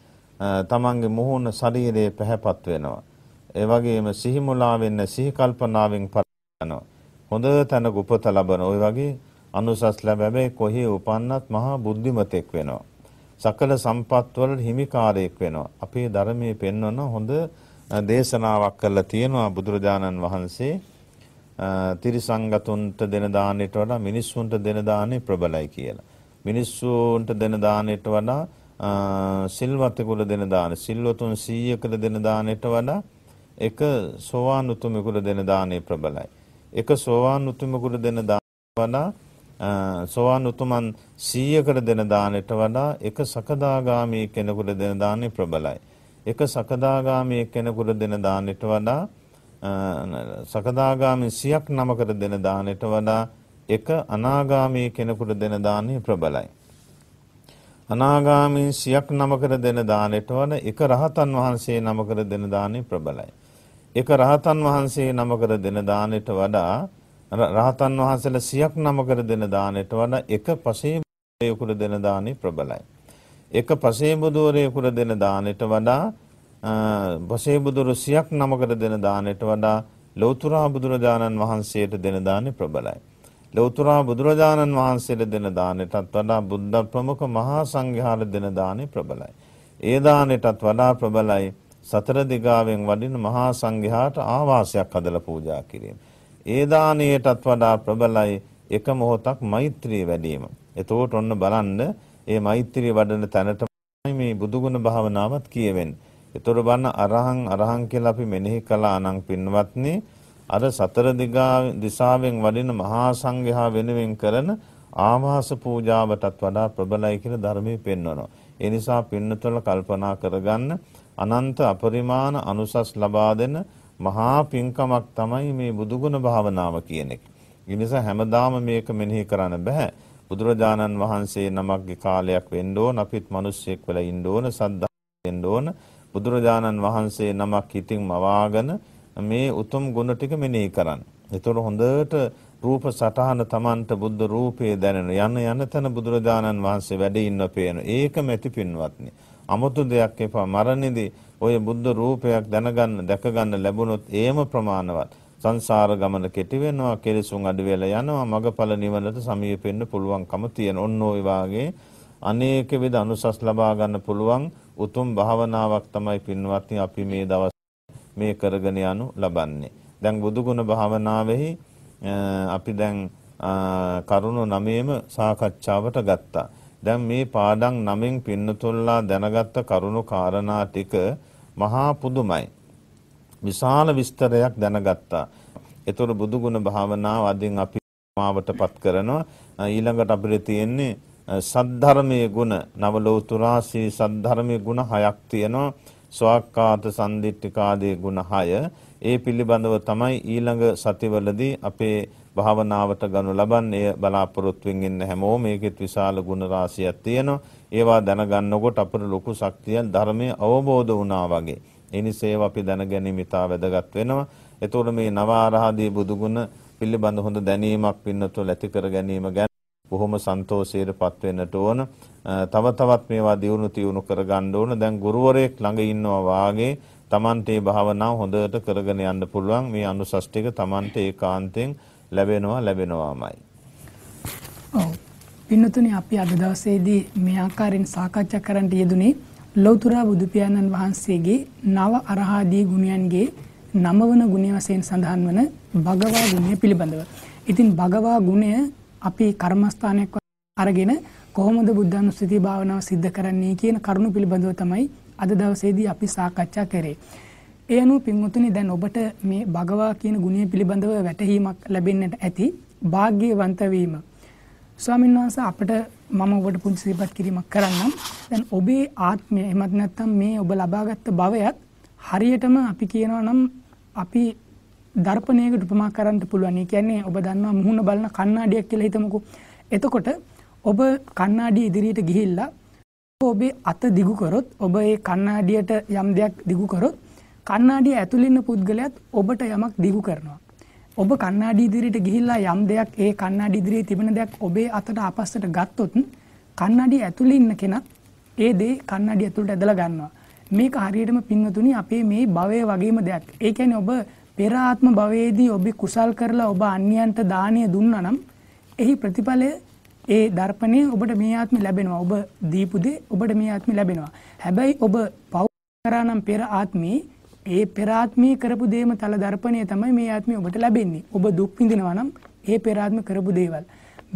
තමන්ගේ මුහුණ ශරීරයේ පැහැපත් වෙනවා. ඒ වගේම සිහිමුලා වෙන්න සිහි කල්පනාවෙන් පරනවා. හොඳ තැනක උපත ලබන ওই වගේ අනුසස් ලැබැබේ කොහි උපන්නත් මහා බුද්ධිමතෙක් වෙනවා. සකල සම්පත්වල හිමිකාරයෙක් වෙනවා. අපේ ධර්මයේ පෙන්වන හොඳ දේශනාවක් කරලා තියෙනවා බුදුරජාණන් වහන්සේ. තිරිසංගතුන්ට දෙන දාණයට වඩා මිනිස්සුන්ට දෙන දාණය ප්‍රබලයි කියලා. මිනිස්සුන්ට දෙන දාණයට වඩා සිල්වතෙකුට දෙන දාන සිල්වතුන් 100කට දෙන දාණයට වඩා එක සෝවාන් උතුමෙකුට දෙන දාණය ප්‍රබලයි. එක සෝවාන් උතුමෙකුට දෙන දාණය වඩා සෝවාන් උතුමන් 100කට දෙන දානෙට වඩා එක සකදාගාමී කෙනෙකුට දෙන දානෙ ප්‍රබලයි. එක සකදාගාමී කෙනෙකුට දෙන දානෙට වඩා සකදාගාමී 100ක් නමකට දෙන දානෙට වඩා එක අනාගාමී කෙනෙකුට දෙන දානෙ ප්‍රබලයි. අනාගාමී 100ක් නමකට දෙන දානෙට වඩා එක රහතන් වහන්සේ නමකට දෙන දානෙ ප්‍රබලයි. එක රහතන් වහන්සේ නමකට දෙන දානෙට වඩා රහතන් වහන්සේලා සියක් නමකට දෙන දාණයට වඩා එක පසේබුදුරයෙකුට දෙන දාණය ප්‍රබලයි. එක පසේබුදුරයෙකුට දෙන දාණයට වඩා පසේබුදුරු සියක් නමකට දෙන දාණයට වඩා ලෞතුරා බුදුරජාණන් වහන්සේට දෙන දාණය ප්‍රබලයි. ලෞතුරා බුදුරජාණන් වහන්සේට දෙන දාණයටත් වඩා බුද්ධ ප්‍රමුඛ මහා සංඝයාට දෙන දාණය ප්‍රබලයි. ඒ දාණයටත් වඩා ප්‍රබලයි සතර දිගාවෙන් වඩින මහා සංඝයාට ආවාසයක් හදලා පූජා කිරීම. ඒ දානයටත් වඩා ප්‍රබලයි එක මොහොතක් මෛත්‍රිය වැඩීම. එතකොට ඔන්න බලන්න මේ මෛත්‍රිය වඩන තැනටමයි මේ බුදුගුණ භාවනාවත් කියවෙන්නේ. එතකොට බලන්න අරහං අරහං කියලා අපි මෙනෙහි කළා නම් පින්වත්නි අර සතර දිසාවෙන් වඩින මහා සංඝයා වෙනුවෙන් කරන ආමාස පූජාවටත් වඩා ප්‍රබලයි කියලා ධර්මයේ පෙන්වනවා. ඒ නිසා පින්නතොල කල්පනා කරගන්න අනන්ත අපරිමාණ අනුසස් ලබා දෙන මහා පින්කමක් තමයි මේ බුදුගුණ භාවනාව කියන එක. ඒ නිසා හැමදාම මේක මෙනෙහි කරන්න බෑ. බුදුරජාණන් වහන්සේ නමක්ගේ කාලයක් වෙන්න ඕන අපිත් මිනිස්සෙක් වෙලා ඉන්න ඕන සද්දා වෙන්න ඕන බුදුරජාණන් වහන්සේ නමක් හිතින් මවාගෙන මේ උතුම් ගුණ ටික මෙනෙහි කරන්න. ඒතොර හොඳට රූප සටහන තමන්ට බුද්ධ රූපයේ දැනෙන යන යන තැන බුදුරජාණන් වහන්සේ වැඩ ඉන්න පේන. ඒකම ඇති පින්වත්නි. 아무තු දෙයක් එපා මරණේදී ඔය බුද්ධ රූපයක් දැනගන්න දැකගන්න ලැබුණොත් ඒම ප්‍රමාණවත්. සංසාර ගමන කෙටි වෙනවා කෙලෙසුන් අඩු වෙලා යනවා මගඵල නිවනට සමීප වෙන්න පුළුවන්කම තියෙන ඔන්න ඔය වාගේ අනේක විද අනුසස් ලබා ගන්න පුළුවන් උතුම් භාවනාවක් තමයි පින්වත්නි අපි මේ දවස් මේ කරගෙන යනු ලබන්නේ දැන් බුදුගුණ භාවනාවෙහි අපි දැන් කරුණු නමේම සාකච්ඡාවට ගත්තා දැන් මේ පාඩම් නමෙන් පින්නතුල්ලා දැනගත්ත කරුණු කාරණා ටික මහා පුදුමයි. විශාල විස්තරයක් දැනගත්තා. ඒතර බුදු ගුණ භාවනාව අදින් අපි මාවටපත් කරනවා ඊළඟට අපිට තියෙන්නේ සද්ධර්මයේ ගුණ නවලෝතුරා ශ්‍රී සද්ධර්මයේ ගුණ හයක් තියෙනවා ස්වාක්කාත සම්දිට්ඨිකාදී ගුණ හය ඒ පිළිබඳව තමයි ඊළඟ සතිවලදී අපේ භාවනාවට ගනු ලබන්නේ බලාපොරොත්තුෙන් ඉන්න හැමෝම මේකෙත් විශාල ගුණ රාශියක් තියෙනවා. ඒවා දැනගන්නකොට අපිට ලොකු ශක්තියක් ධර්මයේ අවබෝධ වුණා වගේ. ඒ නිසා ඒවා අපි දැනගැනීම ඉතා වැදගත් වෙනවා. ඒතොර මේ නව ආරහදී බුදුගුණ පිළිබඳ හොඳ දැනීමක් පින්නතුල ඇති කර ගැනීම ගැන බොහොම සන්තෝෂයටපත් වෙන්නට ඕන. තව තවත් මේවා දියුණු තියුණු කර ගන්න ඕන. දැන් ගුරුවරයෙක් ළඟ ඉන්නවා වාගේ තමන්ට මේ භාවනාව හොඳට කරගෙන යන්න පුළුවන්. මේ අනුසස් ටික තමන්ට ඒකාන්තයෙන් ලැබෙනවා ලැබෙනවාමයි. ඔව්. පින්නතුනි අපි අද දවසේදී මේ ආකාරයෙන් සාකච්ඡා කරන්න යෙදුනේ ලෞතර බුදු පියාණන් වහන්සේගේ නව අරහාදී ගුණයන්ගේ නමවන ගුණය වශයෙන් සඳහන් වන භගවා ගුණය පිළිබඳව. ඉතින් භගවා ගුණය අපි කර්මස්ථානයක් අරගෙන කොහොමද බුද්ධානුස්සතිය භාවනාව සිද්ධ කරන්නේ කියන කරුණු පිළිබඳව තමයි අද දවසේදී අපි සාකච්ඡා කරේ. ඒ අනුව පින්වතුනි දැන් ඔබට මේ භගවා කියන ගුණය පිළිබඳව වැටහීමක් ලැබෙන්නට ඇති වාග්යවන්ත වීම. ස්වාමීන් වහන්සේ අපිට මම ඔබට පුංචි සිහිපත් කිරීමක් කරන්නම්. දැන් ඔබේ ආත්මය එමත් නැත්නම් මේ ඔබ ලබාගත් භවයත් හරියටම අපි කියනවා නම් අපි දර්පණයකට උපමා කරන්න පුළුවන්. ඒ කියන්නේ ඔබ දන්නවා මුහුණ බලන කණ්ණාඩියක් කියලා හිතමුකෝ. එතකොට ඔබ කණ්ණාඩිය ඉදිරියට ගිහිල්ලා ඔබේ අත දිගු කරොත් ඔබ ඒ කණ්ණාඩියට යම් දෙයක් දිගු කරොත් කන්නාඩිය ඇතුළේ ඉන්න පුද්ගලයාත් ඔබට යමක් දිගු කරනවා. ඔබ කන්නාඩි ඉදිරියට ගිහිල්ලා යම් දෙයක් ඒ කන්නාඩි ඉදිරියේ තිබෙන දෙයක් ඔබේ අතට ආපස්සට ගත්තොත් කන්නාඩිය ඇතුළේ ඉන්න කෙනා ඒ දේ කන්නාඩිය ඇතුළට ඇදලා ගන්නවා. මේක හරියටම පින්වතුනි අපේ මේ භවය වගේම දෙයක්. ඒ කියන්නේ ඔබ පෙර ආත්ම භවයේදී ඔබ කුසල් කරලා ඔබ අන්‍යයන්ට දානය දුන්නා නම් එහි ප්‍රතිඵලය ඒ දර්පණය ඔබට මේ ආත්මෙ ලැබෙනවා. ඔබ දීපු දේ ඔබට මේ ආත්මෙ ලැබෙනවා. හැබැයි ඔබ පව් කරා නම් පෙර ආත්මේ ඒ පෙරාත්මයේ කරපු දේම තල දර්පණය තමයි මේ ආත්මය ඔබට ලැබෙන්නේ. ඔබ දුක් විඳිනවා නම් ඒ පෙරාත්ම කරපු දේවල්.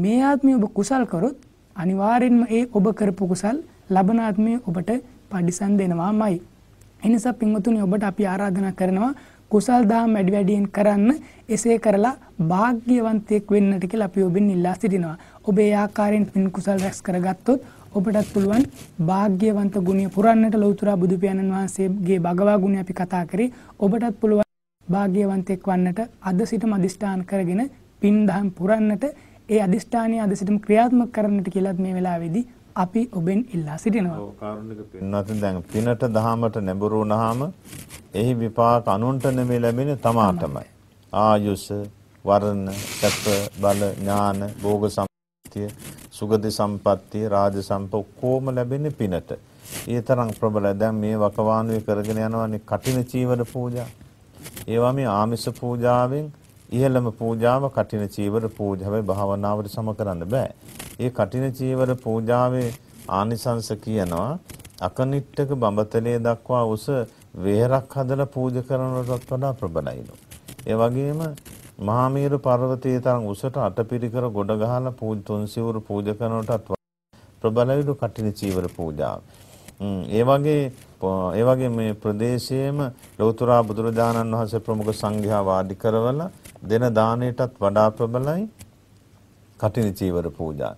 මේ ආත්මය ඔබ කුසල් කරොත් අනිවාර්යෙන්ම ඒ ඔබ කරපු කුසල් ලබන ආත්මය ඔබට පඩිසන් දෙනවාමයි. එනිසා පින්වතුනි ඔබට අපි ආරාධනා කරනවා කුසල් දහම් වැඩි වැඩියෙන් කරන්න එසේ කරලා වාග්්‍යවන්තයෙක් වෙන්නට කියලා අපි ඔබෙන් ඉල්ලා සිටිනවා. ඔබ ඒ ආකාරයෙන් පින් කුසල් රැස් කරගත්තොත් ඔබටත් පුළුවන් වාග්යවන්ත ගුණය පුරන්නට ලෞතර බුදු පියාණන් වහන්සේගේ භගවා ගුණය අපි කතා කරේ. ඔබටත් පුළුවන් වාග්යවන්තෙක් වන්නට අද සිටම අදිෂ්ඨාන කරගෙන පින් දහම් පුරන්නට ඒ අදිෂ්ඨානය අද සිටම ක්‍රියාත්මක කරන්නට කියලාත් මේ වෙලාවේදී අපි ඔබෙන් ඉල්ලා සිටිනවා. ඔව් කාරුණික පින්වත් දැන් පිනට දහමට නැඹුරු වුණාම එහි විපාක අනුන්ට නෙමෙයි ලැබෙන්නේ තමාටමයි. ආයුෂ, වර්ණ, සැප, බල, ඥාන, භෝග සම්පතිය සුගති සම්පත්තිය, රාජ සම්ප ඔක්කොම ලැබෙන්නේ පිනට. ඒ තරම් ප්‍රබල දැන් මේ වකවානුවේ කරගෙන යනවානේ කටින චීවර පූජා. ඒවා මේ ආමිෂ පූජාවෙන් ඉහළම පූජාව කටින චීවර පූජාවයි භාවනාවට සම කරන්න බෑ. ඒ කටින චීවර පූජාවේ ආනිසංස කියනවා අකනිට්ටක බඹතලේ දක්වා උස වෙහරක් හදලා පූජා කරනටත් වඩා ප්‍රබලයිලු. ඒ වගේම මහාමීර පර්වතයේ තරම් උසට අටපිරිකර ගොඩ ගහලා පූජ තුන්සිවුරු පූජා කරනටත් ප්‍රබලයිලු කටින චීවර පූජාව. ඒ වගේ ඒ වගේ මේ ප්‍රදේශයේම ලෞතර බුදුරජාණන් වහන්සේ ප්‍රමුඛ සංඝයා වාඩි කරවල දෙන දාණයටත් වඩා ප්‍රබලයි කටින චීවර පූජා.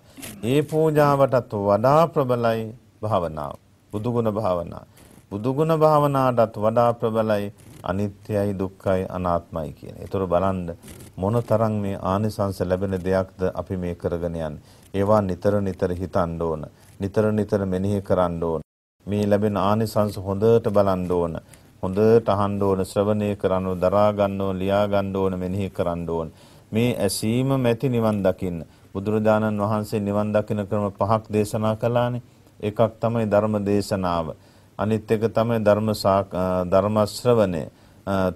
ඒ පූජාවටත් වඩා ප්‍රබලයි භාවනාව. බුදුගුණ භාවනාව. බුදුගුණ භාවනාවටත් වඩා ප්‍රබලයි අනිත්‍යයි දුක්ඛයි අනාත්මයි කියන. ඒතර බලන්න මොන තරම් මේ ආනිසංස ලැබෙන දෙයක්ද අපි මේ කරගෙන යන්නේ. ඒවා නිතර නිතර හිතන්න ඕන. නිතර නිතර මෙනෙහි කරන්න ඕන. මේ ලැබෙන ආනිසංස හොඳට බලන්න ඕන. හොඳට අහන්න ඕන, ශ්‍රවණය කරන්න ඕන, දරා ගන්න ඕන, ලියා ගන්න ඕන, මෙනෙහි කරන්න ඕන. මේ ඇසීම මැති නිවන් දකින්න. බුදුරජාණන් වහන්සේ නිවන් දකින ක්‍රම පහක් දේශනා කළානේ. එකක් තමයි ධර්ම දේශනාව. අනිත් එක තමයි ධර්ම ධර්ම ශ්‍රවණය.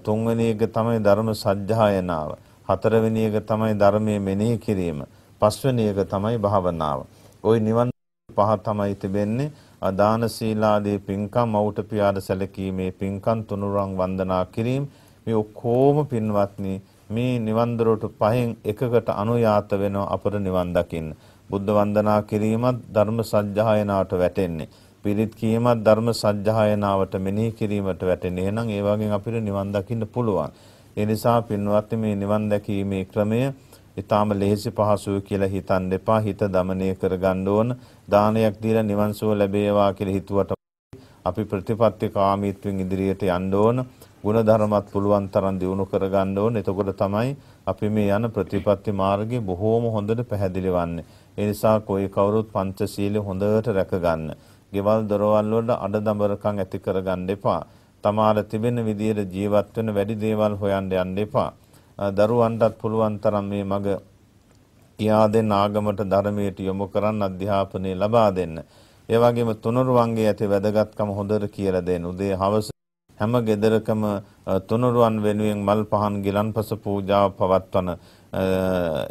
තුන්වෙනි එක තමයි ධර්ම සජ්ජායනාව. හතරවෙනි එක තමයි ධර්මයේ මෙනෙහි කිරීම. පස්වෙනි එක තමයි භාවනාව. ওই නිවන් පහ තමයි තිබෙන්නේ. අදාන සීලාදී පින්කම් මෞට පියාට සැලකීමේ පින්කම් තුනුරන් වන්දනා කිරීම මේ ඔක්කොම පින්වත්නි මේ නිවන් පහෙන් එකකට අනුයාත වෙනවා අපර නිවන් දකින්න. බුද්ධ වන්දනා කිරීමත් ධර්ම සජ්ජායනාවට වැටෙන්නේ. පිරිත් කීමත් ධර්ම සජ්ජායනාවට මෙනෙහි කිරීමට වැටෙන. එහෙනම් ඒ වගේ අපිට නිවන් දකින්න පුළුවන්. ඒ නිසා පින්වත්නි මේ නිවන් දැකීමේ ක්‍රමය ඊටාම ලෙහෙසි පහසු කියලා හිතන්න එපා. හිත দমনය කරගන්න ඕන. දානයක් දීලා නිවන් සුව ලැබේවා කියලා හිතුවට අපි ප්‍රතිපත්ති කාමීත්වෙන් ඉදිරියට යන්න ඕන. ගුණ ධර්මත් පුළුවන් තරම් දියුණු කරගන්න ඕන. එතකොට තමයි අපි මේ යන ප්‍රතිපත්ති මාර්ගයේ බොහෝම හොඳට පැහැදිලි වන්නේ. ඒ නිසා કોઈ කවුරුත් පංචශීලය හොඳට රැක ගන්න. ගෙවල් දොරවල් වල අඩදඹරකම් ඇති කරගන්න එපා. තමාර තිබෙන විදියට ජීවත් වෙන වැඩි දේවල් හොයන්න යන්න එපා. දරුවන්ටත් පුළුවන් තරම් මේ මග කියා දෙන්න ආගමට ධර්මයට යොමු කරන් අධ්‍යාපනය ලබා දෙන්න. ඒ වගේම තුනුරුවන්ගේ ඇති වැදගත්කම හොඳට කියලා දෙන්න. උදේ හවස හැම ගෙදරකම තුනුරුවන් වෙනුවෙන් මල් පහන් ගිලන්පස පූජාව පවත්වන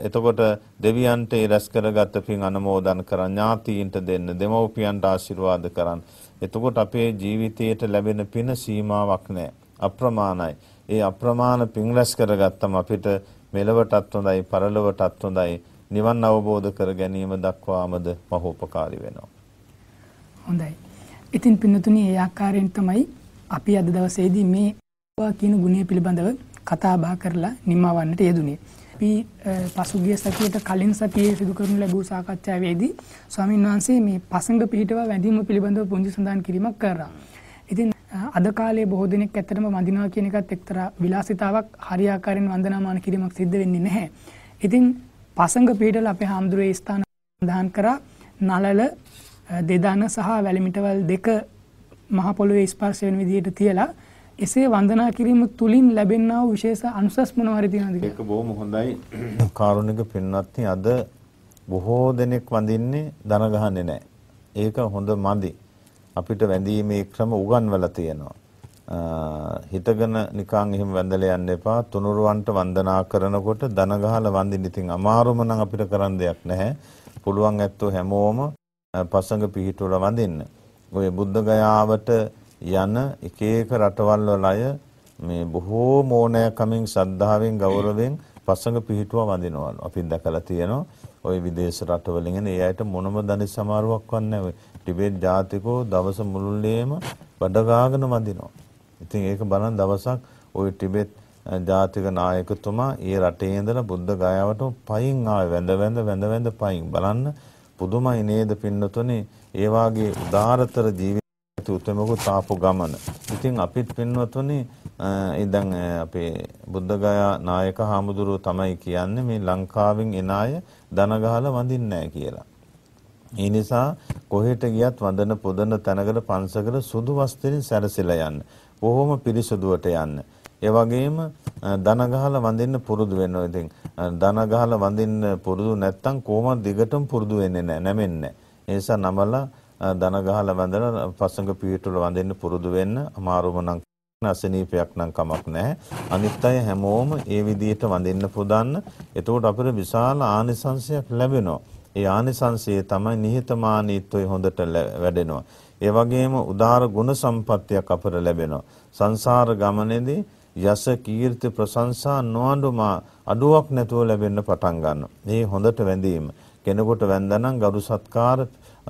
එතකොට දෙවියන්ට ඒ රැස් කරගත් පින් අනුමෝදන් කරන් ඥාතීන්ට දෙන්න දෙමව්පියන්ට ආශිර්වාද කරන්. එතකොට අපේ ජීවිතයට ලැබෙන පින සීමාවක් නැහැ. අප්‍රමාණයි. ඒ අප්‍රමාණ පින් රැස් කරගත්තම අපිට මෙලවටත් හොඳයි, පරලොවටත් හොඳයි. නිවන් අවබෝධ කර ගැනීම දක්වාමද මහෝපකාරී වෙනවා. හොඳයි. ඉතින් පින්නතුනි ඒ ආකාරයෙන් තමයි අපි අද දවසේදී මේ කියන ගුණය පිළිබඳව කතා බහ කරලා නිමවන්නට යෙදුනේ. අපි පසුගිය සතියට කලින් සතියේ සිදු කරනු ලැබූ සාකච්ඡාවේදී ස්වාමීන් වහන්සේ මේ පසංග පිහිටව වැඳීම පිළිබඳව පුංචි සඳහන් කිරීමක් කරා. ඉතින් අද කාලේ බොහෝ දෙනෙක් ඇත්තටම වඳිනවා කියන එකත් එක්තරා විලාසිතාවක් හරියාකාරයෙන් වන්දනාමාන කිරීමක් සිද්ධ වෙන්නේ නැහැ. ඉතින් පසංග පිහිටල අපේ හාමුදුරුවෝ ස්ථාන සඳහන් කරා නලල දෙදන සහ වැලිමිටවල් දෙක මහ පොළොවේ ස්පර්ශ වෙන විදිහට තියලා එසේ වන්දනා කිරීම තුලින් ලැබෙනා වූ විශේෂ අනුසස් මොනවා හරි තියෙනවද කියලා? ඒක බොහොම හොඳයි. කාරුණික පින්වත්නි අද බොහෝ දෙනෙක් වඳින්නේ දන ගහන්නේ නැහැ. ඒක හොඳ මදි. අපිට වැඳීමේ ක්‍රම උගන්වලා තියෙනවා. හිතගෙන නිකන් එහෙම වැඳලා යන්න එපා. තුනුරුවන්ට වන්දනා කරනකොට දන ගහලා වඳින්න ඉතින් අමාරුම නම් අපිට කරන්න දෙයක් නැහැ. පුළුවන් ඇත්තෝ හැමෝම පසඟ පිහිටවල වඳින්න. ඔය බුද්ධ ගයාවට යන එක එක රටවල් වල අය මේ බොහෝ මෝනෑකමින් සද්ධාවෙන් ගෞරවයෙන් පසඟ පිහිටුවා වඳිනවලු. අපි දැකලා තියෙනවා. ওই විදේශ රටවලින් එන ඒ අයට මොනම දනි සමාරුවක්වත් නැහැ. ටිබෙට් ජාතිකෝ දවස මුළුල්ලේම බඩගාගෙන වඳිනවා. ඉතින් ඒක බලන දවසක් ওই ටිබෙට් ජාතික නායකතුමා ඒ රටේ ඉඳලා බුද්ධ ගයාවට පයින් ආවේ වැඳ වැඳ වැඳ වැඳ පයින් බලන්න පුදුමයි නේද පින්නතුනේ ඒ වාගේ උදාරතර ජීවිත නැති උතුමෙකුත් ආපු ගමන. ඉතින් අපිත් පින්වත්වනි ඉදන් අපේ බුද්ධගයා නායක හාමුදුරුවෝ තමයි කියන්නේ මේ ලංකාවෙන් එන අය දන ගහලා වඳින්නේ නැහැ කියලා. ඒ නිසා කොහෙට ගියත් වඳන පොදන තැනකට පන්සකට සුදු වස්ත්‍රයෙන් සැරසිලා යන්න. බොහොම පිරිසුදුවට යන්න. ඒ වගේම දන ගහලා වඳින්න පුරුදු වෙනවා. ඉතින් දන ගහලා වඳින්න පුරුදු නැත්තම් කොහොමද දිගටම පුරුදු වෙන්නේ නැහැ, නැමෙන්නේ නැහැ. ඒ නිසා නමලා දන ගහලා වැඳලා පසඟ පීටුල වඳින්න පුරුදු වෙන්න අමාරුම නම් අසනීපයක් නම් කමක් නැහැ. අනිත් අය හැමෝම ඒ විදිහට වඳින්න පුදන්න. එතකොට අපිට විශාල ආනිසංශයක් ලැබෙනවා. ඒ ආනිසංශය තමයි නිහතමානීත්වය හොඳට වැඩෙනවා. ඒ වගේම උදාර ගුණ සම්පත්තියක් අපට ලැබෙනවා. සංසාර ගමනේදී යස කීර්ති ප්‍රශංසා නොඅඳුමා අඩුවක් නැතුව ලැබෙන්න පටන් ගන්නවා. මේ හොඳට වැඳීම කෙනෙකුට වැඳනනම් ගරු සත්කාර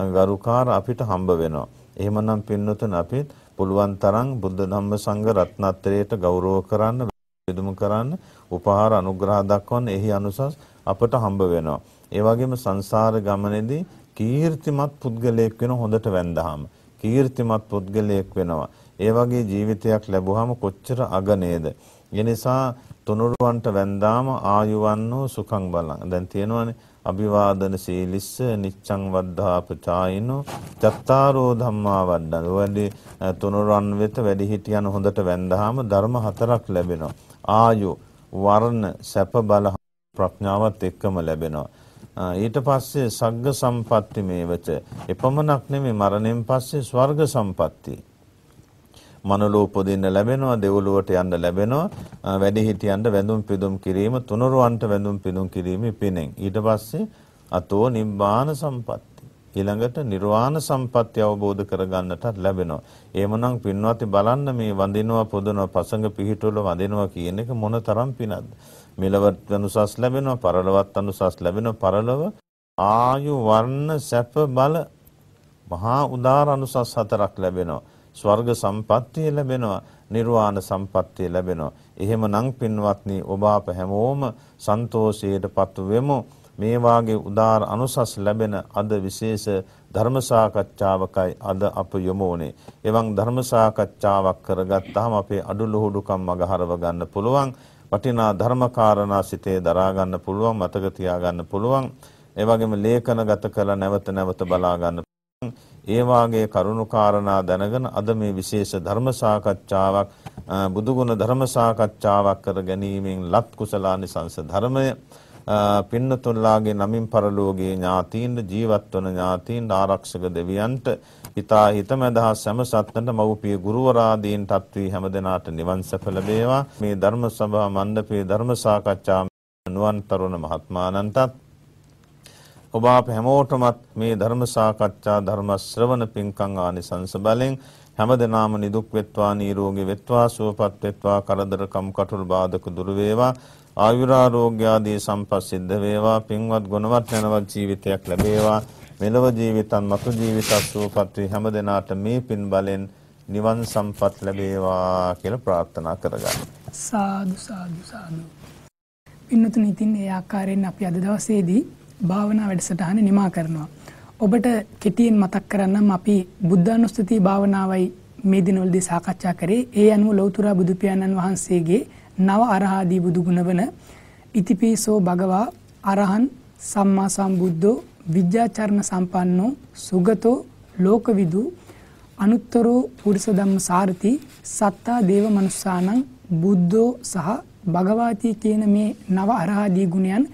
ගරුකාර අපිට හම්බ වෙනවා. එහෙමනම් පින්නතුන් අපිත් පුළුවන් තරම් බුද්ධ ධම්ම සංඝ රත්නත්‍රයට ගෞරව කරන්න, බෙදුම් කරන්න, උපහාර අනුග්‍රහ දක්වන්න එහි අනුසස් අපට හම්බ වෙනවා. ඒ වගේම සංසාර ගමනේදී කීර්තිමත් පුද්ගලයෙක් වෙන හොඳට වැඳහම කීර්තිමත් පුද්ගලයෙක් වෙනවා. ඒ වගේ ජීවිතයක් ලැබුවාම කොච්චර අගනේද. ඒ නිසා තුනුරුවන්ට වැඳාම ආයුවන්නෝ සුඛං බලං. දැන් තියෙනවානේ අභිවාදන සීලිස්ස නිච්ඡං වද්ධා පචායිනෝ චත්තාරෝ ධම්මා වද්දන. වැඩි තුනුරන් වෙත වැඩි හිටියන් හොඳට වැඳහම ධර්ම හතරක් ලැබෙනවා. ආයෝ වර්ණ සැප බල ප්‍රඥාවත් එක්කම ලැබෙනවා. ඊට පස්සේ සග්ග සම්පatti මේවච. එපමණක් නෙමෙයි මරණයෙන් පස්සේ ස්වර්ග සම්පatti. මනුලෝ උපදින්න ලැබෙනවා, දෙව්ලොවට යන්න ලැබෙනවා, වැඩිහිටියන්ට වැඳුම් පිදුම් කිරීම, තුනරුවන්ට වැඳුම් පිදුම් කිරීම පිනෙන්. ඊට පස්සේ අතෝ නිබ්බාන සම්පත්තිය ඊළඟට නිර්වාණ සම්පත්‍ය අවබෝධ කරගන්නටත් ලැබෙනවා. එහෙමනම් පින්වත්නි බලන්න මේ වඳිනවා පොදනවා පසඟ පිහිටවල වඳිනවා කියන එක මොනතරම් පිනක්ද? මෙලවත් අනුසස් ලැබෙනවා, පරලොවත් අනුසස් ලැබෙනවා, පරලොව ආයු වර්ණ සැප බල මහා උදාර අනුසස් හතරක් ලැබෙනවා. ස්වර්ග සම්පත්තිය ලැබෙනවා නිර්වාණ සම්පත්තිය ලැබෙනවා එහෙමනම් පින්වත්නි ඔබ අප හැමෝම සන්තෝෂයටපත් වෙමු මේ වාගේ උදාර අනුසස් ලැබෙන අද විශේෂ ධර්ම සාකච්ඡාවකයි අද අප යොමු වුනේ. එවන් ධර්ම සාකච්ඡාවක් කරගත්තාම අපේ අඩුලුහුඩුකම් මගහරව ගන්න පුළුවන්. වටිනා ධර්මකාරණා සිතේ දරා ගන්න පුළුවන්, මතක තියා ගන්න පුළුවන්. ඒ වගේම ලේඛනගත කරලා නැවත නැවත බලා ගන්න පුළුවන්. ඒ වාගේ කරුණුකාරණා දැනගෙන අද මේ විශේෂ ධර්ම සාකච්ඡාවක් බුදුගුණ ධර්ම සාකච්ඡාවක් කර ගැනීමෙන් ලත් කුසලානිසංස ධර්මය පින්නතුන්ලාගේ නමින් පරලෝකයේ ඥාතීන්ට ජීවත්වන ඥාතීන්ට ආරක්ෂක දෙවියන්ට හිතා හිතම අදහස් සෑම සත්ත්වන්ට මව්පිය ගුරුවරාදීන් තත්වී හැමදෙනාට නිවන් සැප ලැබේවා මේ ධර්ම සභා මණ්ඩපයේ ධර්ම සාකච්ඡා නුවන් තරුණ මහත්මාණන්ටත් ඔබ අප හැමෝටමත් මේ ධර්ම සාකච්ඡා ධර්ම ශ්‍රවණ පින්කම් ආනිසංස බලෙන් හැමදෙනාම නිදුක් වෙත්වා නිරෝගී වෙත්වා සුවපත් වෙත්වා කරදර කම් කටුළු බාධක දුර වේවා ආයුරාෝග්‍ය ආදී සම්පස්සිද්ධ වේවා පින්වත් ගුණවත් යනවත් ජීවිතයක් ලැබේවා මෙලව ජීවිතන් මතු ජීවිතත් සුවපත් වී හැමදෙනාට මේ පින් බලෙන් නිවන් සම්පත් ලැබේවා කියලා ප්‍රාර්ථනා කරගන්න. සාදු සාදු සාදු. පින්නතුන් ඉතින් ඒ ආකාරයෙන් අපි අද දවසේදී භාවනා වැඩසටහන නිමා කරනවා. ඔබට කෙටියෙන් මතක් කරන්නම් අපි බුද්ධානුස්තති භාවනාවයි මේ දිනවලදී සාකච්ඡා කරේ. ඒ අනුව ලෞතර බුදු පියාණන් වහන්සේගේ නව අරහාදී බුදු ගුණ වන ඉතිපිසෝ භගවා අරහන් සම්මා සම්බුද්ධෝ විද්‍යාචර්ණ සම්පන්නෝ සුගතෝ ලෝකවිදු අනුත්තරෝ පුරිස ධම්ම සාරති සත්තා දේව මනුස්සානං බුද්ධෝ සහ භගවාති කියන මේ නව අරහාදී ගුණයන්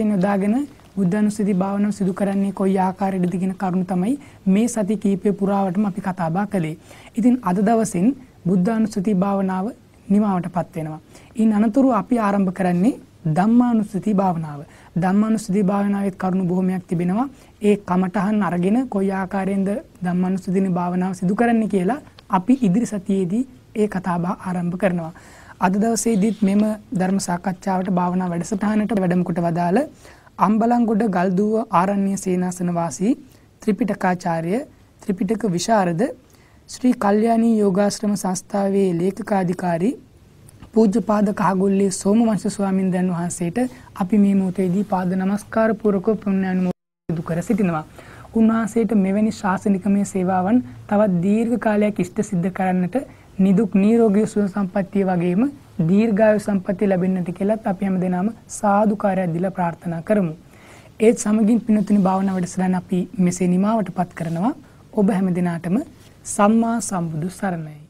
යොදාගෙන බුද්ධානුස්සති භාවනාව සිදු කරන්නේ කොයි ආකාරයකටද කියන කරුණ තමයි මේ සති කීපය පුරාවටම අපි කතා බහ කළේ. ඉතින් අද දවසින් බුද්ධානුස්සති භාවනාව නිමාවටපත් වෙනවා. ඉන් අනතුරු අපි ආරම්භ කරන්නේ ධම්මානුස්සති භාවනාව. ධම්මානුස්සති භාවනාවේ කරුණු බොහොමයක් තිබෙනවා. ඒ කමඨහන් අරගෙන කොයි ආකාරයෙන්ද ධම්මානුස්සතිනේ භාවනාව සිදු කරන්නේ කියලා අපි ඉදිරි සතියේදී ඒ කතාබහ ආරම්භ කරනවා. අද දවසේදීත් මෙම ධර්ම සාකච්ඡාවට භාවනා වැඩසටහනට වැඩම කොට වදාළ අම්බලන්ගොඩ ගල්දුව ආරණ්‍ය සේනාසන වාසී ත්‍රිපිටකාචාර්ය ත්‍රිපිටක විශාරද ශ්‍රී කල්යාණී යෝගාශ්‍රම සංස්ථාවේ ලේකකාධිකාරී පූජ්‍යපාද කහගොල්ලේ සෝමවංශ ස්වාමින් දන් වහන්සේට අපි මේ මොහොතේදී පාද නමස්කාර පූර්වක පුණ්‍යානුමෝදන් කර සිටිනවා. උන්වහන්සේට මෙවැනි ශාසනිකමය සේවාවන් තවත් දීර්ඝ කාලයක් ඉෂ්ට සිද්ධ කරන්නට නිදුක් නිරෝගී සුව සම්පන්නිය වගේම දීර්ඝායු සම්පන්නිය ලැබෙන්නට කියලත් අපි හැමදෙනාම සාදුකාරයක් දීලා ප්‍රාර්ථනා කරමු. ඒත් සමගින් පින්තුනි භාවනා වැඩසටහන අපි මෙසේ නිමාවටපත් කරනවා. ඔබ හැමදෙනාටම සම්මා සම්බුදු සරණයි.